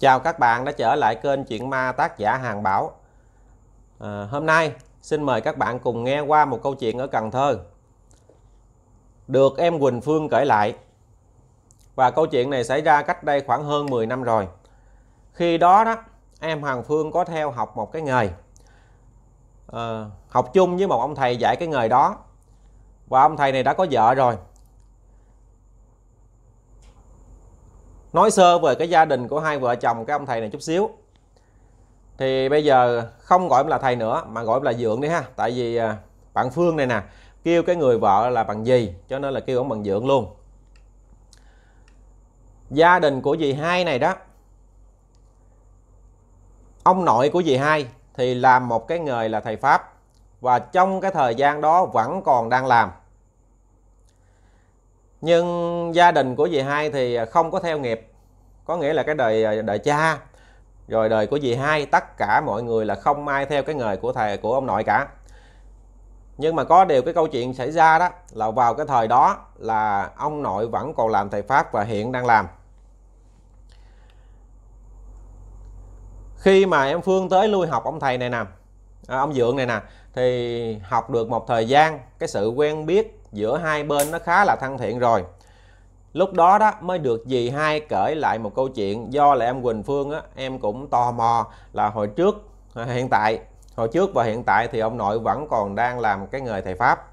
Chào các bạn đã trở lại kênh Chuyện Ma tác giả Hàng Bảo à, Hôm nay xin mời các bạn cùng nghe qua một câu chuyện ở Cần Thơ Được em Quỳnh Phương kể lại Và câu chuyện này xảy ra cách đây khoảng hơn 10 năm rồi Khi đó đó em Hoàng Phương có theo học một cái nghề à, Học chung với một ông thầy dạy cái nghề đó Và ông thầy này đã có vợ rồi nói sơ về cái gia đình của hai vợ chồng cái ông thầy này chút xíu thì bây giờ không gọi là thầy nữa mà gọi là dượng đi ha tại vì à, bạn phương này nè kêu cái người vợ là bằng gì cho nên là kêu ông bằng dượng luôn gia đình của dì hai này đó ông nội của dì hai thì làm một cái nghề là thầy pháp và trong cái thời gian đó vẫn còn đang làm nhưng gia đình của dì hai thì không có theo nghiệp có nghĩa là cái đời ờ, đời cha rồi đời của dì hai tất cả mọi người là không ai theo cái nghề của thầy của ông nội cả nhưng mà có điều cái câu chuyện xảy ra đó là vào cái thời đó là ông nội vẫn còn làm thầy pháp và hiện đang làm khi mà em phương tới lui học ông thầy này nè à, ông dượng này nè thì học được một thời gian cái sự quen biết giữa hai bên nó khá là thân thiện rồi lúc đó đó mới được dì hai kể lại một câu chuyện do là em Quỳnh Phương á em cũng tò mò là hồi trước à, hiện tại hồi trước và hiện tại thì ông nội vẫn còn đang làm cái nghề thầy pháp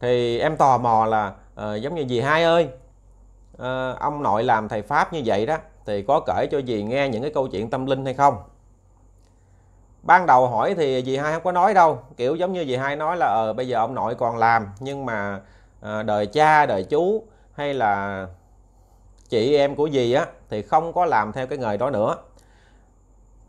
thì em tò mò là uh, giống như dì hai ơi uh, ông nội làm thầy pháp như vậy đó thì có kể cho dì nghe những cái câu chuyện tâm linh hay không ban đầu hỏi thì dì hai không có nói đâu kiểu giống như dì hai nói là ờ bây giờ ông nội còn làm nhưng mà Ờ, đời cha đời chú hay là chị em của dì á thì không có làm theo cái nghề đó nữa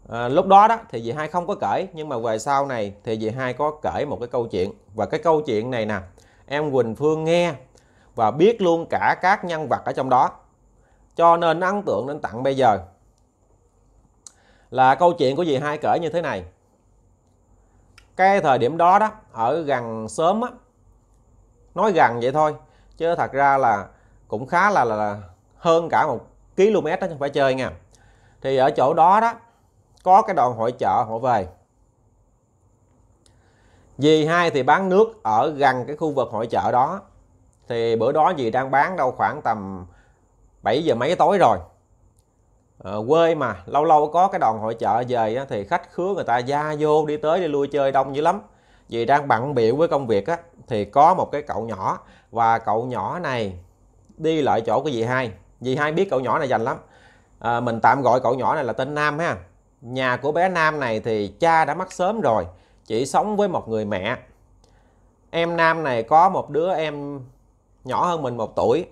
à, lúc đó đó thì dì hai không có kể nhưng mà về sau này thì dì hai có kể một cái câu chuyện và cái câu chuyện này nè em Quỳnh Phương nghe và biết luôn cả các nhân vật ở trong đó cho nên ấn tượng đến tặng bây giờ là câu chuyện của dì hai kể như thế này cái thời điểm đó đó ở gần sớm á, nói gần vậy thôi chứ thật ra là cũng khá là là, là hơn cả một km đó không phải chơi nha thì ở chỗ đó đó có cái đoạn hội chợ họ về dì hai thì bán nước ở gần cái khu vực hội chợ đó thì bữa đó dì đang bán đâu khoảng tầm 7 giờ mấy tối rồi ở quê mà lâu lâu có cái đoàn hội chợ về thì khách khứa người ta ra vô đi tới đi lui chơi đông dữ lắm vì đang bận biểu với công việc á thì có một cái cậu nhỏ và cậu nhỏ này đi lại chỗ của dì hai dì hai biết cậu nhỏ này dành lắm à, mình tạm gọi cậu nhỏ này là tên nam ha nhà của bé nam này thì cha đã mất sớm rồi chỉ sống với một người mẹ em nam này có một đứa em nhỏ hơn mình một tuổi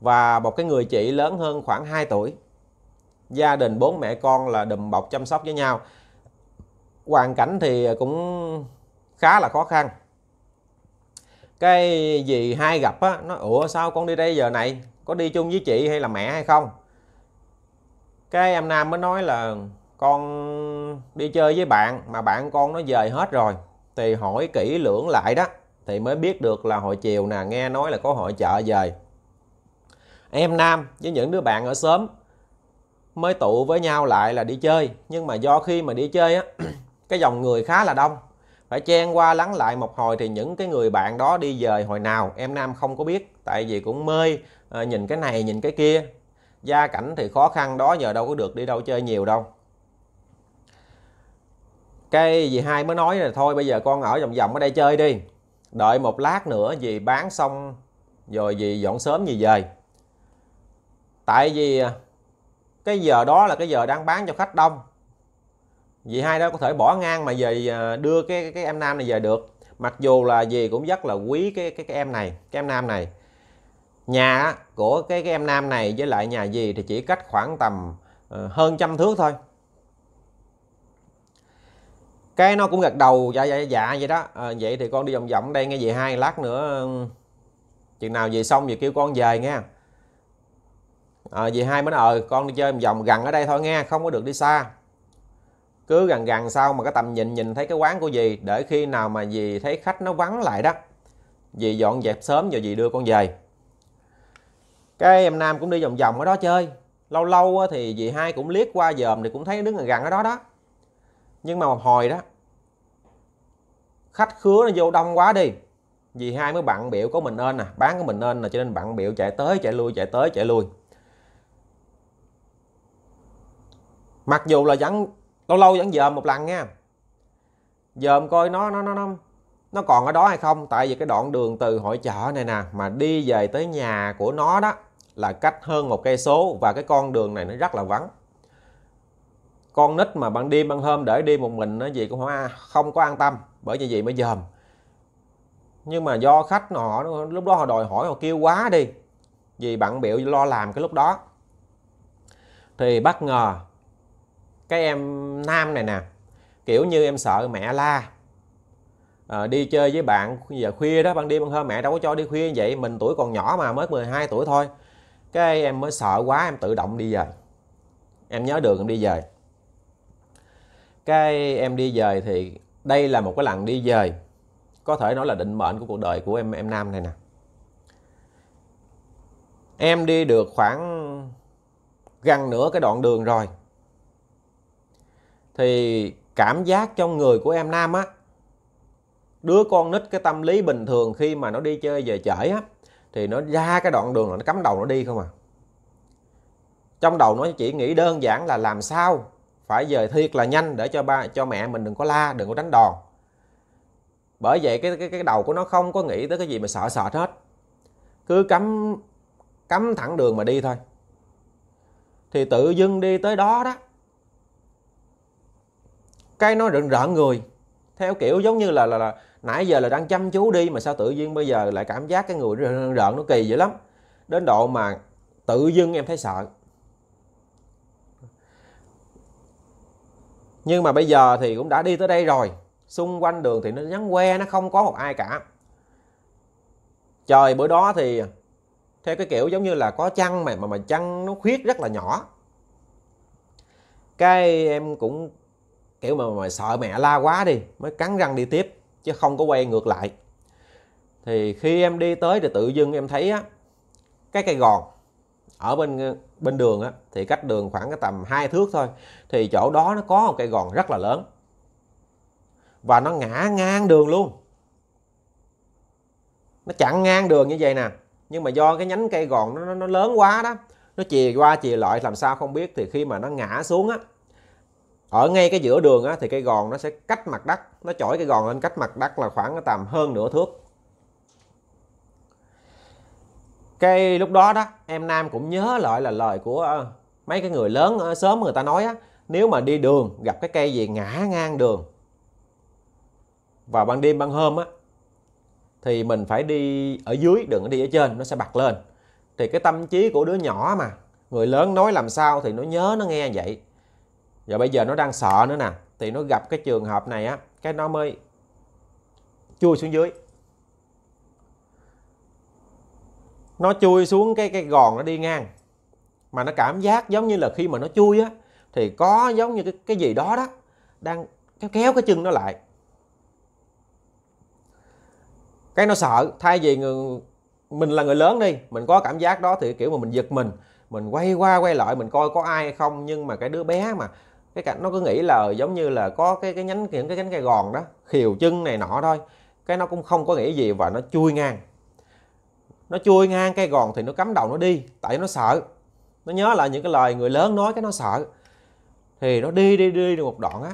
và một cái người chị lớn hơn khoảng 2 tuổi gia đình bốn mẹ con là đùm bọc chăm sóc với nhau hoàn cảnh thì cũng khá là khó khăn cái gì hai gặp á nó ủa sao con đi đây giờ này có đi chung với chị hay là mẹ hay không cái em nam mới nói là con đi chơi với bạn mà bạn con nó về hết rồi thì hỏi kỹ lưỡng lại đó thì mới biết được là hồi chiều nè nghe nói là có hội chợ về. em nam với những đứa bạn ở sớm mới tụ với nhau lại là đi chơi nhưng mà do khi mà đi chơi á cái dòng người khá là đông phải chen qua lắng lại một hồi thì những cái người bạn đó đi về hồi nào em nam không có biết tại vì cũng mê à, nhìn cái này nhìn cái kia gia cảnh thì khó khăn đó giờ đâu có được đi đâu chơi nhiều đâu cái dì hai mới nói là thôi bây giờ con ở vòng vòng ở đây chơi đi đợi một lát nữa dì bán xong rồi dì dọn sớm dì về tại vì ờ, cái giờ đó là cái giờ đang bán cho khách đông vì hai đó có thể bỏ ngang mà về à, đưa cái cái em nam này về được mặc dù là gì cũng rất là quý cái cái, cái em này cái em nam này nhà của cái, cái em nam này với lại nhà gì thì chỉ cách khoảng tầm ờ, hơn trăm thước thôi cái nó cũng gật đầu dạ dạ dạ vậy đó à, vậy thì con đi vòng vòng đây nghe dì hai lát nữa ừ, chừng nào về xong thì kêu con về nghe à, ờ, dì hai mới ờ con đi chơi vòng gần ở đây thôi nghe không có được đi xa cứ gần gần sau mà cái tầm nhìn nhìn thấy cái quán của dì để khi nào mà dì thấy khách nó vắng lại đó dì dọn dẹp sớm rồi dì đưa con về cái em nam cũng đi vòng vòng ở đó chơi lâu lâu thì dì hai cũng liếc qua dòm thì cũng thấy đứng gần gần ở đó đó nhưng mà một hồi đó khách khứa nó vô đông quá đi dì hai mới bạn biểu có mình nên nè à, bán có mình nên là cho nên bạn biểu chạy tới chạy lui chạy tới chạy lui mặc dù là vẫn lâu lâu vẫn dòm một lần nha dòm coi nó nó nó nó nó còn ở đó hay không tại vì cái đoạn đường từ hội chợ này nè mà đi về tới nhà của nó đó là cách hơn một cây số và cái con đường này nó rất là vắng con nít mà bạn đêm ban hôm để đi một mình nó gì cũng không, không có an tâm bởi vì vậy mới dòm nhưng mà do khách họ lúc đó họ đòi hỏi họ kêu quá đi vì bạn biểu lo làm cái lúc đó thì bất ngờ cái em nam này nè kiểu như em sợ mẹ la à, đi chơi với bạn giờ khuya đó ban đêm ban hôm mẹ đâu có cho đi khuya vậy mình tuổi còn nhỏ mà mới 12 tuổi thôi cái em mới sợ quá em tự động đi về em nhớ đường em đi về cái em đi về thì đây là một cái lần đi về có thể nói là định mệnh của cuộc đời của em em nam này nè em đi được khoảng gần nửa cái đoạn đường rồi thì cảm giác trong người của em nam á đứa con nít cái tâm lý bình thường khi mà nó đi chơi về chở á thì nó ra cái đoạn đường là nó cắm đầu nó đi không à trong đầu nó chỉ nghĩ đơn giản là làm sao phải về thiệt là nhanh để cho ba cho mẹ mình đừng có la đừng có đánh đòn bởi vậy cái cái cái đầu của nó không có nghĩ tới cái gì mà sợ sợ hết cứ cắm cắm thẳng đường mà đi thôi thì tự dưng đi tới đó đó cái nó rợn rợn người theo kiểu giống như là là, là nãy giờ là đang chăm chú đi mà sao tự nhiên bây giờ lại cảm giác cái người rợn rợn nó kỳ dữ lắm đến độ mà tự dưng em thấy sợ nhưng mà bây giờ thì cũng đã đi tới đây rồi xung quanh đường thì nó nhắn que nó không có một ai cả trời bữa đó thì theo cái kiểu giống như là có chăn mà mà mà chăn nó khuyết rất là nhỏ cái em cũng kiểu mà, mà sợ mẹ la quá đi mới cắn răng đi tiếp chứ không có quay ngược lại thì khi em đi tới thì tự dưng em thấy á cái cây gòn ở bên bên đường á thì cách đường khoảng cái tầm hai thước thôi thì chỗ đó nó có một cây gòn rất là lớn và nó ngã ngang đường luôn nó chặn ngang đường như vậy nè nhưng mà do cái nhánh cây gòn nó, nó lớn quá đó nó chìa qua chìa lại làm sao không biết thì khi mà nó ngã xuống á ở ngay cái giữa đường á, thì cây gòn nó sẽ cách mặt đất nó chổi cây gòn lên cách mặt đất là khoảng tầm hơn nửa thước cái lúc đó đó em Nam cũng nhớ lại là lời của ờ, mấy cái người lớn sớm người ta nói á nếu mà đi đường gặp cái cây gì ngã ngang đường vào ban đêm ban hôm á thì mình phải đi ở dưới đừng có đi ở trên nó sẽ bật lên thì cái tâm trí của đứa nhỏ mà người lớn nói làm sao thì nó nhớ nó nghe vậy và bây giờ nó đang sợ nữa nè thì nó gặp cái trường hợp này á cái nó mới chui xuống dưới nó chui xuống cái cái gòn nó đi ngang mà nó cảm giác giống như là khi mà nó chui á thì có giống như cái, cái gì đó đó đang kéo kéo cái chân nó lại cái nó sợ thay vì người, mình là người lớn đi mình có cảm giác đó thì kiểu mà mình giật mình mình quay qua quay lại mình coi có ai hay không nhưng mà cái đứa bé mà cái cảnh nó cứ nghĩ là giống như là có cái cái nhánh những cái nhánh cây gòn đó khiều chân này nọ thôi cái nó cũng không có nghĩ gì và nó chui ngang nó chui ngang cây gòn thì nó cắm đầu nó đi tại nó sợ nó nhớ lại những cái lời người lớn nói cái nó sợ thì nó đi đi đi được một đoạn á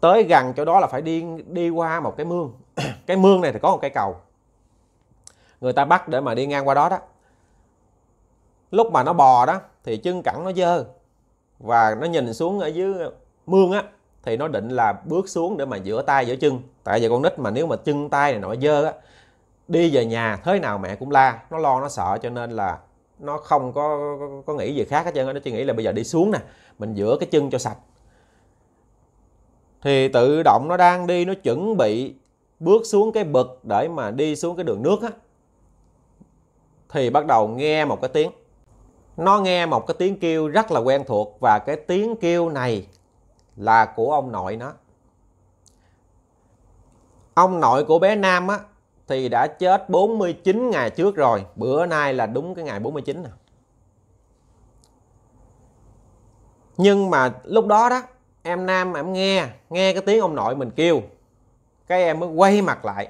tới gần chỗ đó là phải đi đi qua một cái mương cái mương này thì có một cây cầu người ta bắt để mà đi ngang qua đó đó lúc mà nó bò đó thì chân cẳng nó dơ và nó nhìn xuống ở dưới mương á thì nó định là bước xuống để mà giữa tay giữa chân tại vì con nít mà nếu mà chân tay này nọ dơ á đi về nhà thế nào mẹ cũng la nó lo nó sợ cho nên là nó không có có, có nghĩ gì khác hết trơn nó chỉ nghĩ là bây giờ đi xuống nè mình giữa cái chân cho sạch thì tự động nó đang đi nó chuẩn bị bước xuống cái bực để mà đi xuống cái đường nước á thì bắt đầu nghe một cái tiếng nó nghe một cái tiếng kêu rất là quen thuộc và cái tiếng kêu này là của ông nội nó ông nội của bé Nam á thì đã chết 49 ngày trước rồi bữa nay là đúng cái ngày 49 nè nhưng mà lúc đó đó em Nam em nghe nghe cái tiếng ông nội mình kêu cái em mới quay mặt lại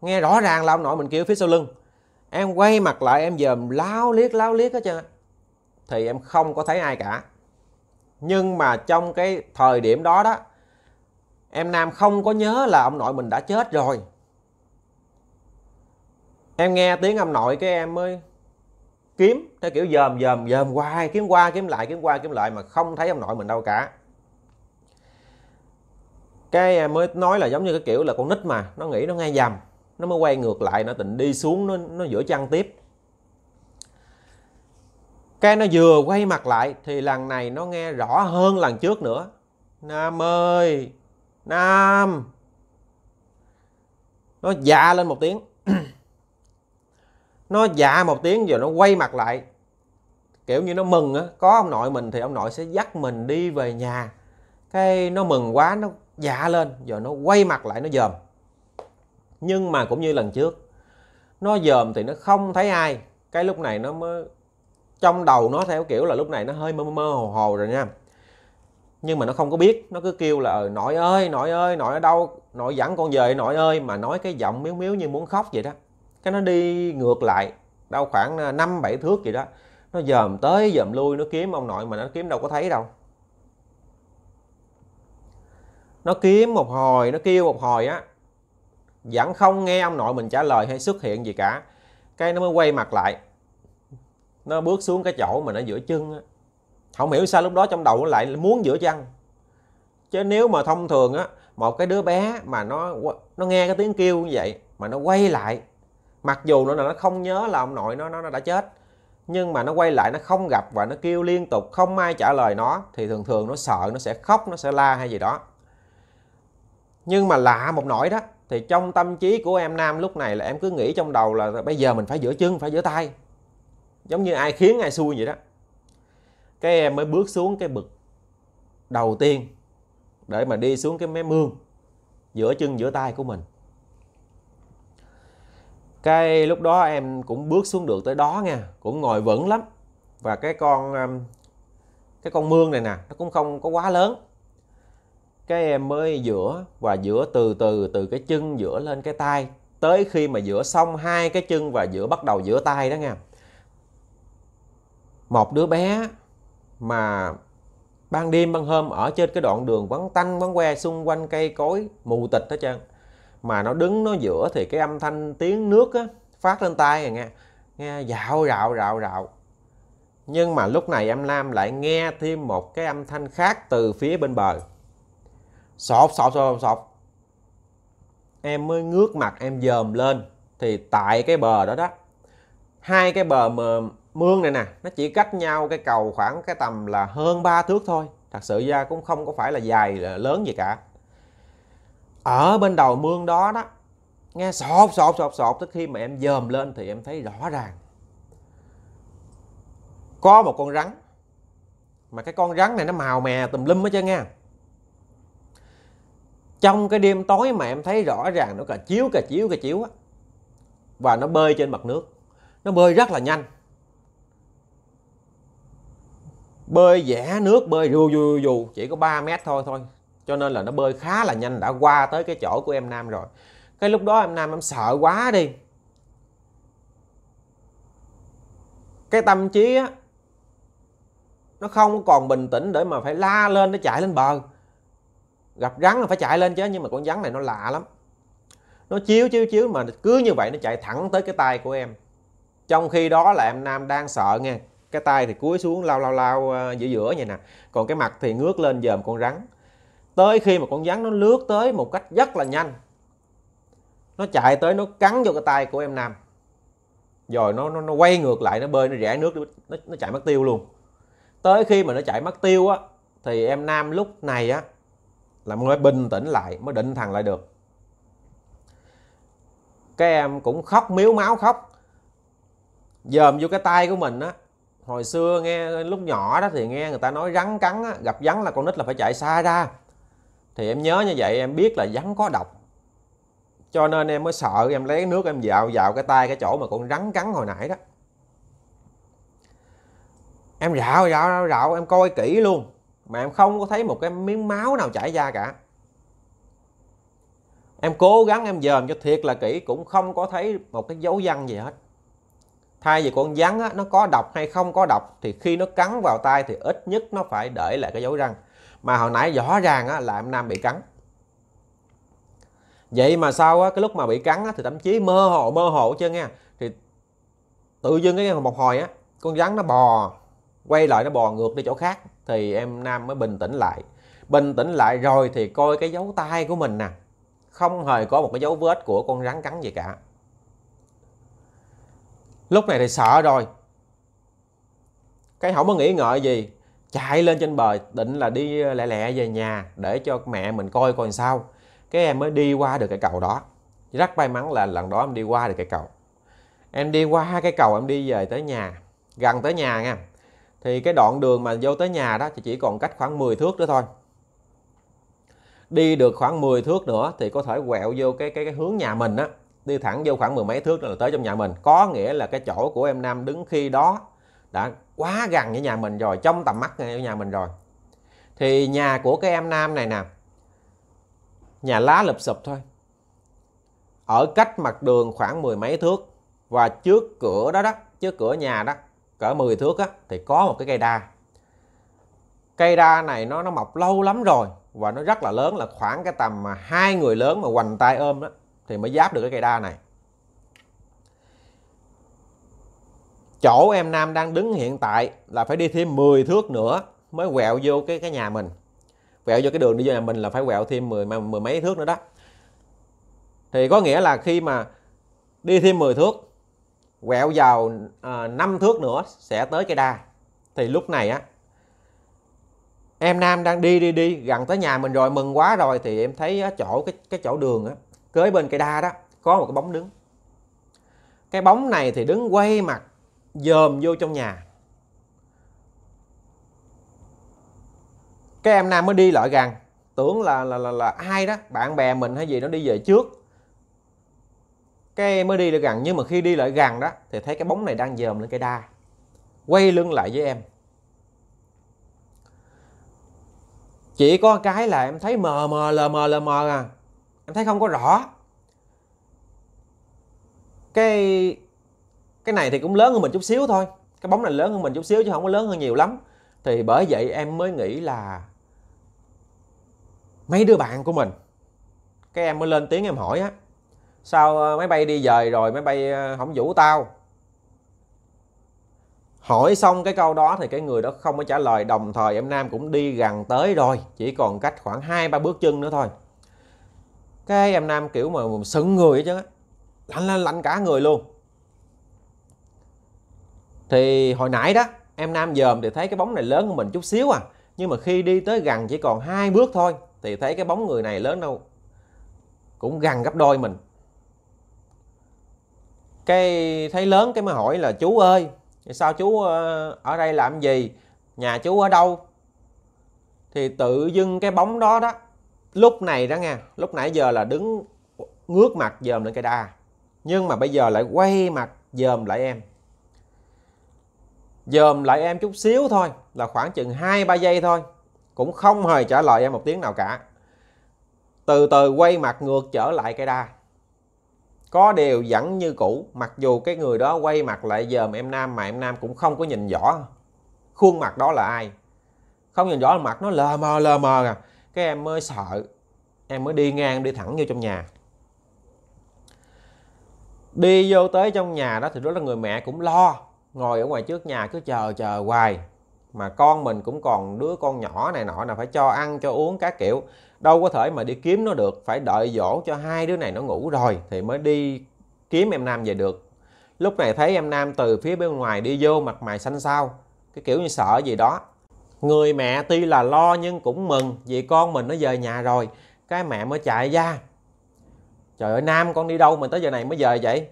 nghe rõ ràng là ông nội mình kêu phía sau lưng em quay mặt lại em dòm láo liếc láo liếc hết trơn thì em không có thấy ai cả nhưng mà trong cái thời điểm đó đó em nam không có nhớ là ông nội mình đã chết rồi em nghe tiếng ông nội cái em mới kiếm theo kiểu dòm dòm dòm hoài kiếm qua kiếm lại kiếm qua kiếm lại mà không thấy ông nội mình đâu cả cái em mới nói là giống như cái kiểu là con nít mà nó nghĩ nó nghe dầm nó mới quay ngược lại nó định đi xuống nó nó giữa chân tiếp cái nó vừa quay mặt lại thì lần này nó nghe rõ hơn lần trước nữa nam ơi nam nó dạ lên một tiếng nó dạ một tiếng rồi nó quay mặt lại kiểu như nó mừng á có ông nội mình thì ông nội sẽ dắt mình đi về nhà cái nó mừng quá nó dạ lên rồi nó quay mặt lại nó dòm nhưng mà cũng như lần trước nó dòm thì nó không thấy ai cái lúc này nó mới trong đầu nó theo kiểu là lúc này nó hơi mơ mơ hồ hồ rồi nha nhưng mà nó không có biết nó cứ kêu là ờ, nội ơi nội ơi nội ở đâu nội dẫn con về nội ơi mà nói cái giọng miếu miếu như muốn khóc vậy đó cái nó đi ngược lại đâu khoảng ờ, năm bảy thước gì đó nó dòm tới dòm lui nó kiếm ông nội mà nó kiếm đâu có thấy đâu nó kiếm một hồi nó kêu một hồi á vẫn không nghe ông nội mình trả lời hay xuất hiện gì cả cái nó mới quay mặt lại nó bước xuống cái chỗ mà nó giữa chân á không hiểu sao lúc đó trong đầu nó lại muốn giữa chân chứ nếu mà thông thường á một cái đứa bé mà nó nó nghe cái tiếng kêu như vậy mà nó quay lại mặc dù nữa là nó không nhớ là ông nội nó, nó nó đã chết nhưng mà nó quay lại nó không gặp và nó kêu liên tục không ai trả lời nó thì thường thường nó sợ nó sẽ khóc nó sẽ la hay gì đó nhưng mà lạ một nỗi đó thì trong tâm trí của em nam lúc này là em cứ nghĩ trong đầu là bây giờ mình phải giữa chân phải giữa tay giống như ai khiến ai xui vậy đó cái em mới bước xuống cái bực đầu tiên để mà đi xuống cái mé mương giữa chân giữa tay của mình cái lúc đó em cũng bước xuống được tới đó nha cũng ngồi vững lắm và cái con um, cái con mương này nè nó cũng không có quá lớn cái em mới giữa và giữa từ từ từ cái chân giữa lên cái tay tới khi mà giữa xong hai cái chân và giữa bắt đầu giữa tay đó nha một đứa bé mà ban đêm ban hôm ở trên cái đoạn đường vắng tanh vắng que xung quanh cây cối mù tịch hết trơn mà nó đứng nó giữa thì cái âm thanh tiếng nước á, phát lên tai nghe nghe dạo rạo rạo rạo nhưng mà lúc này em Lam lại nghe thêm một cái âm thanh khác từ phía bên bờ sột sột sột sột em mới ngước mặt em dòm lên thì tại cái bờ đó đó hai cái bờ mà mương này nè nó chỉ cách nhau cái cầu khoảng cái tầm là hơn 3 thước thôi thật sự ra cũng không có phải là dài là lớn gì cả ở bên đầu mương đó đó nghe sột sột sột sột tức khi mà em dòm lên thì em thấy rõ ràng có một con rắn mà cái con rắn này nó màu mè tùm lum hết trơn nha trong cái đêm tối mà em thấy rõ ràng nó cà chiếu cà chiếu cà chiếu á và nó bơi trên mặt nước nó bơi rất là nhanh bơi vẽ nước bơi dù dù dù chỉ có 3 mét thôi thôi cho nên là nó bơi khá là nhanh đã qua tới cái chỗ của em nam rồi cái lúc đó em nam em sợ quá đi cái tâm trí á nó không còn bình tĩnh để mà phải la lên nó chạy lên bờ gặp rắn là phải chạy lên chứ nhưng mà con rắn này nó lạ lắm nó chiếu chiếu chiếu mà cứ như vậy nó chạy thẳng tới cái tay của em trong khi đó là em nam đang sợ nghe cái tay thì cúi xuống lao lao lao ờ, giữa giữa vậy nè còn cái mặt thì ngước lên dòm con rắn tới khi mà con rắn nó lướt tới một cách rất là nhanh nó chạy tới nó cắn vô cái tay của em nam rồi nó nó, nó quay ngược lại nó bơi nó rẽ nước nó, nó chạy mất tiêu luôn tới khi mà nó chạy mất tiêu á thì em nam lúc này á là mới bình tĩnh lại mới định thần lại được cái em cũng khóc miếu máu khóc dòm vô cái tay của mình á hồi xưa nghe lúc nhỏ đó thì nghe người ta nói rắn cắn á, gặp rắn là con nít là phải chạy xa ra thì em nhớ như vậy em biết là rắn có độc cho nên em mới sợ em lấy nước em dạo dạo cái tay cái chỗ mà con rắn cắn hồi nãy đó em rạo rạo rạo em coi kỹ luôn mà em không có thấy một cái miếng máu nào chảy ra cả em cố gắng em dòm cho thiệt là kỹ cũng không có thấy một cái dấu răng gì hết thay vì con rắn á, nó có độc hay không có độc thì khi nó cắn vào tay thì ít nhất nó phải để lại cái dấu răng mà hồi nãy rõ ràng á, là em nam bị cắn vậy mà sau á, cái lúc mà bị cắn á, thì thậm chí mơ hồ mơ hồ chưa nghe thì tự dưng cái một hồi á con rắn nó bò quay lại nó bò ngược đi chỗ khác thì em nam mới bình tĩnh lại bình tĩnh lại rồi thì coi cái dấu tay của mình nè không hề có một cái dấu vết của con rắn cắn gì cả lúc này thì sợ rồi cái không có nghĩ ngợi gì chạy lên trên bờ định là đi ờ, lẹ lẹ về nhà để cho mẹ mình coi coi sao cái em mới đi qua được cái cầu đó rất may mắn là lần đó em đi qua được cái cầu em đi qua hai cái cầu em đi về tới nhà gần tới nhà nha thì cái đoạn đường mà vô tới nhà đó thì chỉ còn cách khoảng 10 thước nữa thôi đi được khoảng 10 thước nữa thì có thể quẹo vô cái cái, cái hướng nhà mình á đi thẳng vô khoảng mười mấy thước là tới trong nhà mình có nghĩa là cái chỗ của em Nam đứng khi đó đã quá gần với nhà mình rồi trong tầm mắt ngay nhà mình rồi thì nhà của cái em Nam này nè nhà lá lụp sụp thôi ở cách mặt đường khoảng mười mấy thước và trước cửa đó đó trước cửa nhà đó cỡ 10 thước á, thì có một cái cây đa cây đa này nó nó mọc lâu lắm rồi và nó rất là lớn là khoảng cái tầm mà hai người lớn mà hoành tay ôm đó thì mới giáp được cái cây đa này chỗ em Nam đang đứng hiện tại là phải đi thêm 10 thước nữa mới quẹo vô cái cái nhà mình quẹo vô cái đường đi vô nhà mình là phải quẹo thêm mười, mười mấy thước nữa đó thì có nghĩa là khi mà đi thêm 10 thước quẹo vào à, ờ, 5 thước nữa sẽ tới cây đa thì lúc này á em nam đang đi đi đi gần tới nhà mình rồi mừng quá rồi thì em thấy á, chỗ cái cái chỗ đường á kế bên cây đa đó có một cái bóng đứng cái bóng này thì đứng quay mặt dòm vô trong nhà cái em nam mới đi lại gần tưởng là là là, là ai đó bạn bè mình hay gì nó đi về trước cái mới đi lại gần nhưng mà khi đi lại gần đó thì thấy cái bóng này đang dòm lên cây đa quay lưng lại với em chỉ có cái là em thấy mờ mờ lờ mờ lờ mờ à em thấy không có rõ cái cái này thì cũng lớn hơn mình chút xíu thôi cái bóng này lớn hơn mình chút xíu chứ không có lớn hơn nhiều lắm thì bởi vậy em mới nghĩ là mấy đứa bạn của mình cái em mới lên tiếng em hỏi á sao ờ, máy bay đi dời rồi máy bay ờ, không vũ tao hỏi xong cái câu đó thì cái người đó không có trả lời đồng thời em nam cũng đi gần tới rồi chỉ còn cách khoảng hai ba bước chân nữa thôi cái em nam kiểu mà sững người chứ lạnh lên lạnh cả người luôn thì hồi nãy đó em nam dòm thì thấy cái bóng này lớn hơn mình chút xíu à nhưng mà khi đi tới gần chỉ còn hai bước thôi thì thấy cái bóng người này lớn đâu cũng gần gấp đôi mình cái thấy lớn cái mà hỏi là chú ơi sao chú ờ, ở đây làm gì nhà chú ở đâu thì tự dưng cái bóng đó đó lúc này đó nghe lúc nãy giờ là đứng ngước mặt dòm lên cây đa nhưng mà bây giờ lại quay mặt dòm lại em dòm lại em chút xíu thôi là khoảng chừng hai ba giây thôi cũng không hề trả lời em một tiếng nào cả từ từ quay mặt ngược trở lại cây đa có đều vẫn như cũ mặc dù cái người đó quay mặt lại dòm em nam mà em nam cũng không có nhìn rõ khuôn mặt đó là ai không nhìn rõ là mặt nó lờ mờ lờ mờ à cái em mới sợ em mới đi ngang đi thẳng vô trong nhà đi vô tới trong nhà đó thì đó là người mẹ cũng lo ngồi ở ngoài trước nhà cứ chờ chờ hoài mà con mình cũng còn đứa con nhỏ này nọ là phải cho ăn cho uống các kiểu đâu có thể mà đi kiếm nó được phải đợi dỗ cho hai đứa này nó ngủ rồi thì mới đi kiếm em nam về được lúc này thấy em nam từ phía bên ngoài đi vô mặt mày xanh xao cái kiểu như sợ gì đó người mẹ tuy là lo nhưng cũng mừng vì con mình nó về nhà rồi cái mẹ mới chạy ra trời ơi nam con đi đâu mà tới giờ này mới về vậy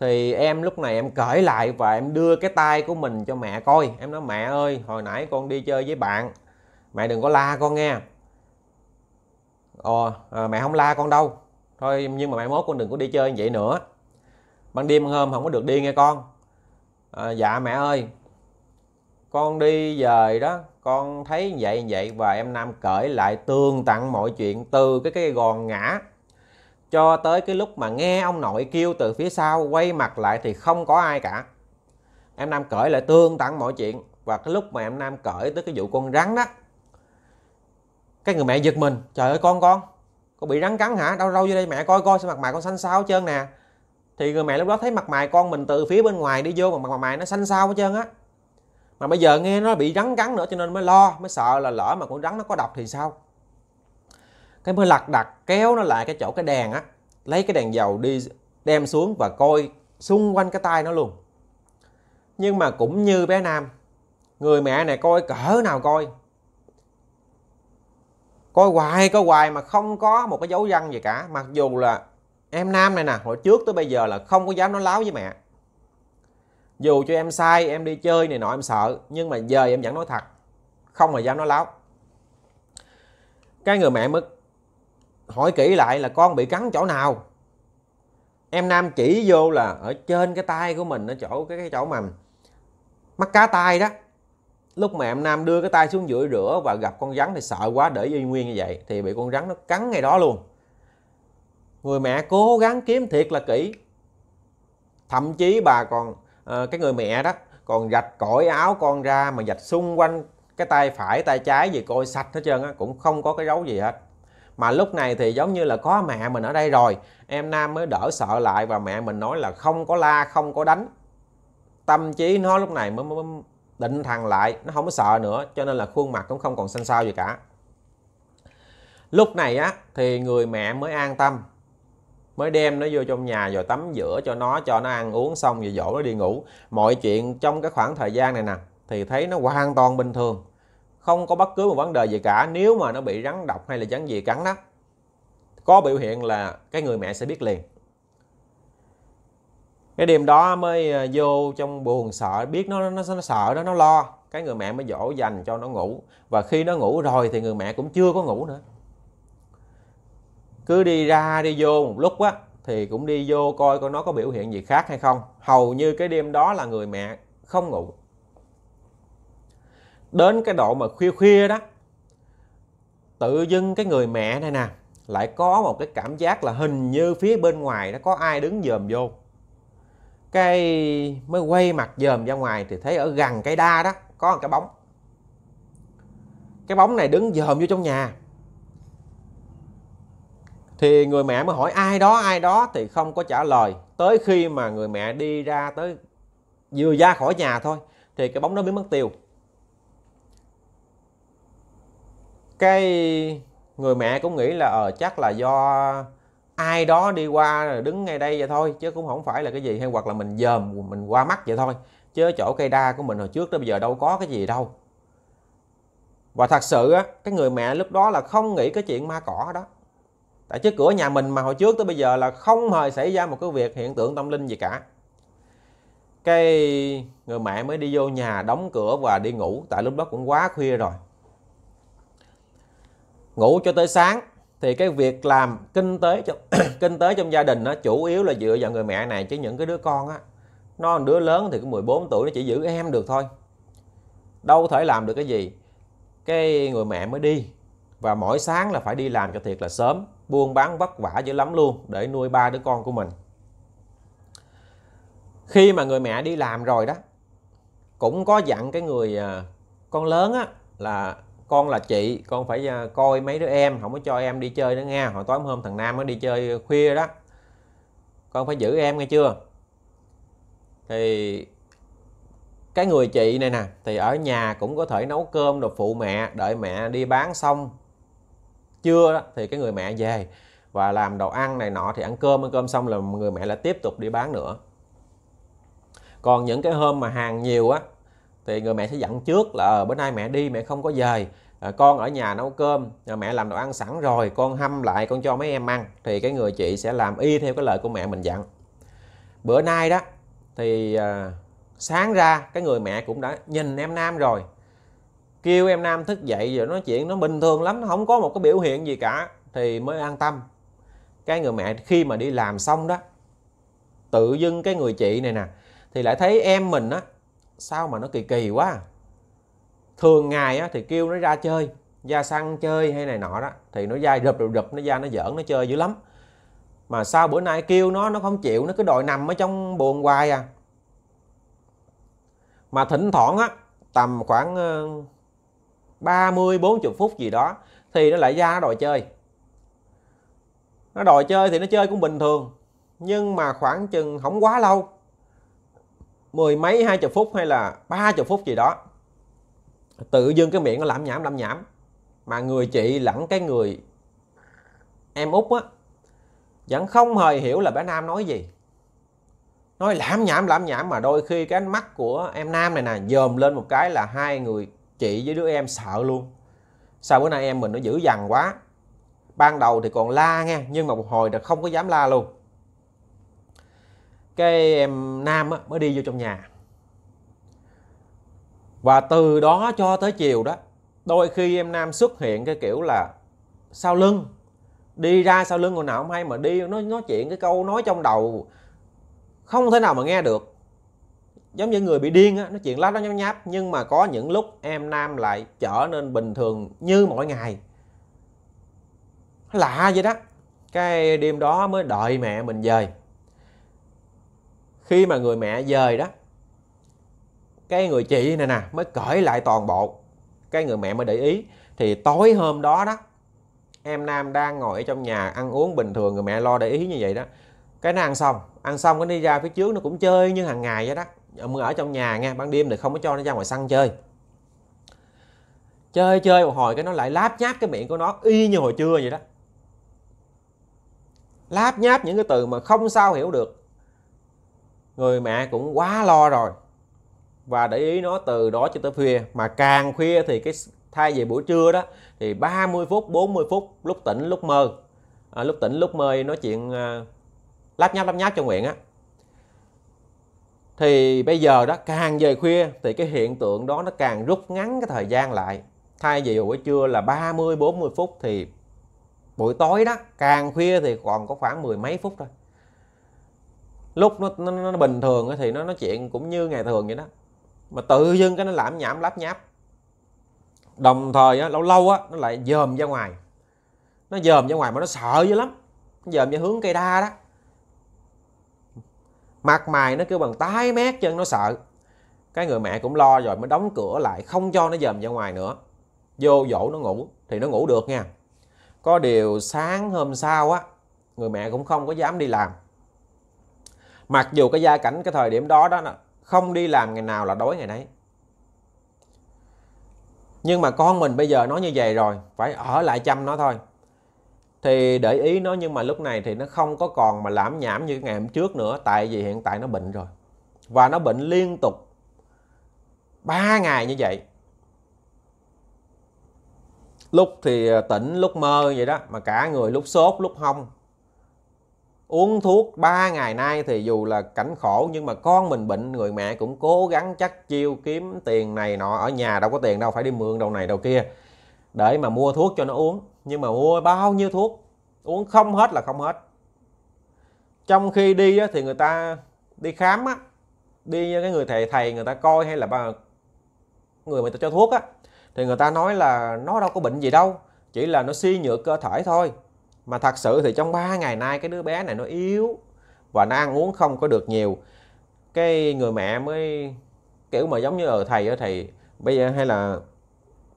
thì em lúc này em cởi lại và em đưa cái tay của mình cho mẹ coi em nói mẹ ơi hồi nãy con đi chơi với bạn mẹ đừng có la con nghe ồ ờ, à, mẹ không la con đâu thôi nhưng mà mai mốt con đừng có đi chơi như vậy nữa ban đêm hôm không có được đi nghe con à, dạ mẹ ơi con đi về đó con thấy vậy vậy và em nam cởi lại tương tặng mọi chuyện từ cái cái gòn ngã cho tới cái lúc mà nghe ông nội kêu từ phía sau quay mặt lại thì không có ai cả em nam cởi lại tương tặng mọi chuyện và cái lúc mà em nam cởi tới cái vụ con rắn đó cái người mẹ giật mình trời ơi con con con bị rắn cắn hả đâu đâu vô đây mẹ coi coi xem mặt mày con xanh sao hết trơn nè thì người mẹ lúc đó thấy mặt mày con mình từ phía bên ngoài đi vô mà mặt mày nó xanh sao hết trơn á mà bây giờ nghe nó bị rắn cắn nữa cho nên mới lo mới sợ là lỡ mà con rắn nó có độc thì sao cái mới lật đặt kéo nó lại cái chỗ cái đèn á lấy cái đèn dầu đi đem xuống và coi xung quanh cái tay nó luôn nhưng mà cũng như bé nam người mẹ này coi cỡ nào coi coi hoài coi hoài mà không có một cái dấu răng gì cả mặc dù là em nam này nè hồi trước tới bây giờ là không có dám nói láo với mẹ dù cho em sai em đi chơi này nọ em sợ nhưng mà giờ em vẫn nói thật không mà dám nói láo cái người mẹ mới hỏi kỹ lại là con bị cắn chỗ nào em nam chỉ vô là ở trên cái tay của mình ở chỗ cái, cái chỗ mà mắt cá tay đó lúc mà em nam đưa cái tay xuống giữa rửa và gặp con rắn thì sợ quá để y nguyên như vậy thì bị con rắn nó cắn ngay đó luôn người mẹ cố gắng kiếm thiệt là kỹ thậm chí bà còn à, cái người mẹ đó còn gạch cõi áo con ra mà gạch xung quanh cái tay phải tay trái gì coi sạch hết trơn á cũng không có cái dấu gì hết mà lúc này thì giống như là có mẹ mình ở đây rồi em nam mới đỡ sợ lại và mẹ mình nói là không có la không có đánh tâm trí nó lúc này mới, mới định thần lại nó không có sợ nữa cho nên là khuôn mặt cũng không còn xanh xao gì cả lúc này á thì người mẹ mới an tâm mới đem nó vô trong nhà rồi tắm rửa cho nó cho nó ăn uống xong rồi dỗ nó đi ngủ mọi chuyện trong cái khoảng thời gian này nè thì thấy nó hoàn toàn bình thường không có bất cứ một vấn đề gì cả nếu mà nó bị rắn độc hay là rắn gì cắn đó có biểu hiện là cái người mẹ sẽ biết liền cái đêm đó mới ờ, vô trong buồn sợ biết nó nó nó sợ đó nó lo cái người mẹ mới dỗ dành cho nó ngủ và khi nó ngủ rồi thì người mẹ cũng chưa có ngủ nữa cứ đi ra đi vô một lúc á thì cũng đi vô coi coi nó có biểu hiện gì khác hay không hầu như cái đêm đó là người mẹ không ngủ đến cái độ mà khuya khuya đó tự dưng cái người mẹ này nè lại có một cái cảm giác là hình như phía bên ngoài nó có ai đứng dòm vô cái mới quay mặt dòm ra ngoài thì thấy ở gần cây đa đó có một cái bóng cái bóng này đứng dòm vô trong nhà thì người mẹ mới hỏi ai đó ai đó thì không có trả lời tới khi mà người mẹ đi ra tới vừa ra khỏi nhà thôi thì cái bóng đó biến mất tiêu cái người mẹ cũng nghĩ là ờ chắc là do ai đó đi qua đứng ngay đây vậy thôi chứ cũng không phải là cái gì hay hoặc là mình dòm mình qua mắt vậy thôi chứ chỗ cây đa của mình hồi trước tới bây giờ đâu có cái gì đâu và thật sự á cái người mẹ lúc đó là không nghĩ cái chuyện ma cỏ đó tại trước cửa nhà mình mà hồi trước tới bây giờ là không hề xảy ra một cái việc hiện tượng tâm linh gì cả cái người mẹ mới đi vô nhà đóng cửa và đi ngủ tại lúc đó cũng quá khuya rồi ngủ cho tới sáng thì cái việc làm kinh tế trong kinh tế trong gia đình nó chủ yếu là dựa vào người mẹ này chứ những cái đứa con á nó đứa lớn thì cái 14 tuổi nó chỉ giữ em được thôi đâu thể làm được cái gì cái người mẹ mới đi và mỗi sáng là phải đi làm cho thiệt là sớm buôn bán vất vả dữ lắm luôn để nuôi ba đứa con của mình khi mà người mẹ đi làm rồi đó cũng có dặn cái người à, con lớn á là con là chị con phải à, coi mấy đứa em không có cho em đi chơi nữa nghe hồi tối hôm thằng nam nó đi chơi khuya đó con phải giữ em nghe chưa thì cái người chị này nè thì ở nhà cũng có thể nấu cơm rồi phụ mẹ đợi mẹ đi bán xong trưa đó thì cái người mẹ về và làm đồ ăn này nọ thì ăn cơm ăn cơm xong là người mẹ lại tiếp tục đi bán nữa còn những cái hôm mà hàng nhiều á thì người mẹ sẽ dặn trước là ờ, bữa nay mẹ đi mẹ không có về à, con ở nhà nấu cơm à, mẹ làm đồ ăn sẵn rồi con hâm lại con cho mấy em ăn thì cái người chị sẽ làm y theo cái lời của mẹ mình dặn bữa nay đó thì à, sáng ra cái người mẹ cũng đã nhìn em nam rồi kêu em nam thức dậy rồi nói chuyện nó bình thường lắm nó không có một cái biểu hiện gì cả thì mới an tâm cái người mẹ khi mà đi làm xong đó tự dưng cái người chị này nè thì lại thấy em mình á sao mà nó kỳ kỳ quá thường ngày á, thì kêu nó ra chơi ra săn chơi hay này nọ đó thì nó dai rụp rụp rụp nó da nó giỡn nó chơi dữ lắm mà sao bữa nay kêu nó nó không chịu nó cứ đòi nằm ở trong buồn hoài à mà thỉnh thoảng á tầm khoảng 30 ờ, 40 phút gì đó thì nó lại ra nó đòi chơi nó đòi chơi thì nó chơi cũng bình thường nhưng mà khoảng chừng không quá lâu mười mấy hai chục phút hay là ba chục phút gì đó tự dưng cái miệng nó lẩm nhảm lẩm nhảm mà người chị lẫn cái người em út á vẫn không hề hiểu là bé nam nói gì nói lảm nhảm lảm nhảm mà đôi khi cái ánh mắt của em nam này nè dòm lên một cái là hai người chị với đứa em sợ luôn sao bữa nay em mình nó dữ dằn quá ban đầu thì còn la nghe nhưng mà một hồi là không có dám la luôn cái em nam á, mới đi vô trong nhà và từ đó cho tới chiều đó đôi khi em nam xuất hiện cái kiểu là sau lưng đi ra sau lưng người nào không hay mà đi nó nói chuyện cái câu nói trong đầu không thể nào mà nghe được giống như người bị điên á nó chuyện lát nó nháp nháp nhưng mà có những lúc em nam lại trở nên bình thường như mọi ngày lạ vậy đó cái đêm đó mới đợi mẹ mình về khi mà người mẹ dời đó cái người chị này nè mới cởi lại toàn bộ cái người mẹ mới để ý thì tối hôm đó đó em nam đang ngồi ở trong nhà ăn uống bình thường người mẹ lo để ý như vậy đó cái nó ăn xong ăn xong nó đi ra phía trước nó cũng chơi như hàng ngày vậy đó mình ở trong nhà nghe ban đêm thì không có cho nó ra ngoài sân chơi chơi chơi một hồi cái nó lại láp nháp cái miệng của nó y như hồi trưa vậy đó láp nháp những cái từ mà không sao hiểu được người mẹ cũng quá lo rồi và để ý nó từ đó cho tới khuya mà càng khuya thì cái thay về buổi trưa đó thì 30 phút 40 phút lúc tỉnh lúc mơ à, lúc tỉnh lúc mơ nói chuyện à, lắp nháp lắp nháp cho nguyện á thì bây giờ đó càng về khuya thì cái hiện tượng đó nó càng rút ngắn cái thời gian lại thay vì buổi trưa là 30 40 phút thì buổi tối đó càng khuya thì còn có khoảng mười mấy phút thôi lúc nó, nó, nó bình thường thì nó nói chuyện cũng như ngày thường vậy đó mà tự dưng cái nó làm nhảm láp nháp đồng thời á, lâu lâu á, nó lại dòm ra ngoài nó dòm ra ngoài mà nó sợ dữ lắm nó dòm ra hướng cây đa đó mặt mày nó kêu bằng tái mét chân nó sợ cái người mẹ cũng lo rồi mới đóng cửa lại không cho nó dòm ra ngoài nữa vô dỗ nó ngủ thì nó ngủ được nha có điều sáng hôm sau á người mẹ cũng không có dám đi làm mặc dù cái gia cảnh cái thời điểm đó đó không đi làm ngày nào là đói ngày nấy nhưng mà con mình bây giờ nó như vậy rồi phải ở lại chăm nó thôi thì để ý nó nhưng mà lúc này thì nó không có còn mà lãm nhảm như ngày hôm trước nữa tại vì hiện tại nó bệnh rồi và nó bệnh liên tục 3 ngày như vậy lúc thì tỉnh lúc mơ vậy đó mà cả người lúc sốt lúc hông uống thuốc 3 ngày nay thì dù là cảnh khổ nhưng mà con mình bệnh người mẹ cũng cố gắng chắc chiêu kiếm tiền này nọ ở nhà đâu có tiền đâu phải đi mượn đầu này đầu kia để mà mua thuốc cho nó uống nhưng mà mua bao nhiêu thuốc uống không hết là không hết trong khi đi thì người ta đi khám á đi cái người thầy thầy người ta coi hay là ba người mà ta cho thuốc á thì người ta nói là nó đâu có bệnh gì đâu chỉ là nó suy nhược cơ thể thôi mà thật sự thì trong 3 ngày nay cái đứa bé này nó yếu và nó ăn uống không có được nhiều cái người mẹ mới kiểu mà giống như ở thầy ở thầy bây giờ hay là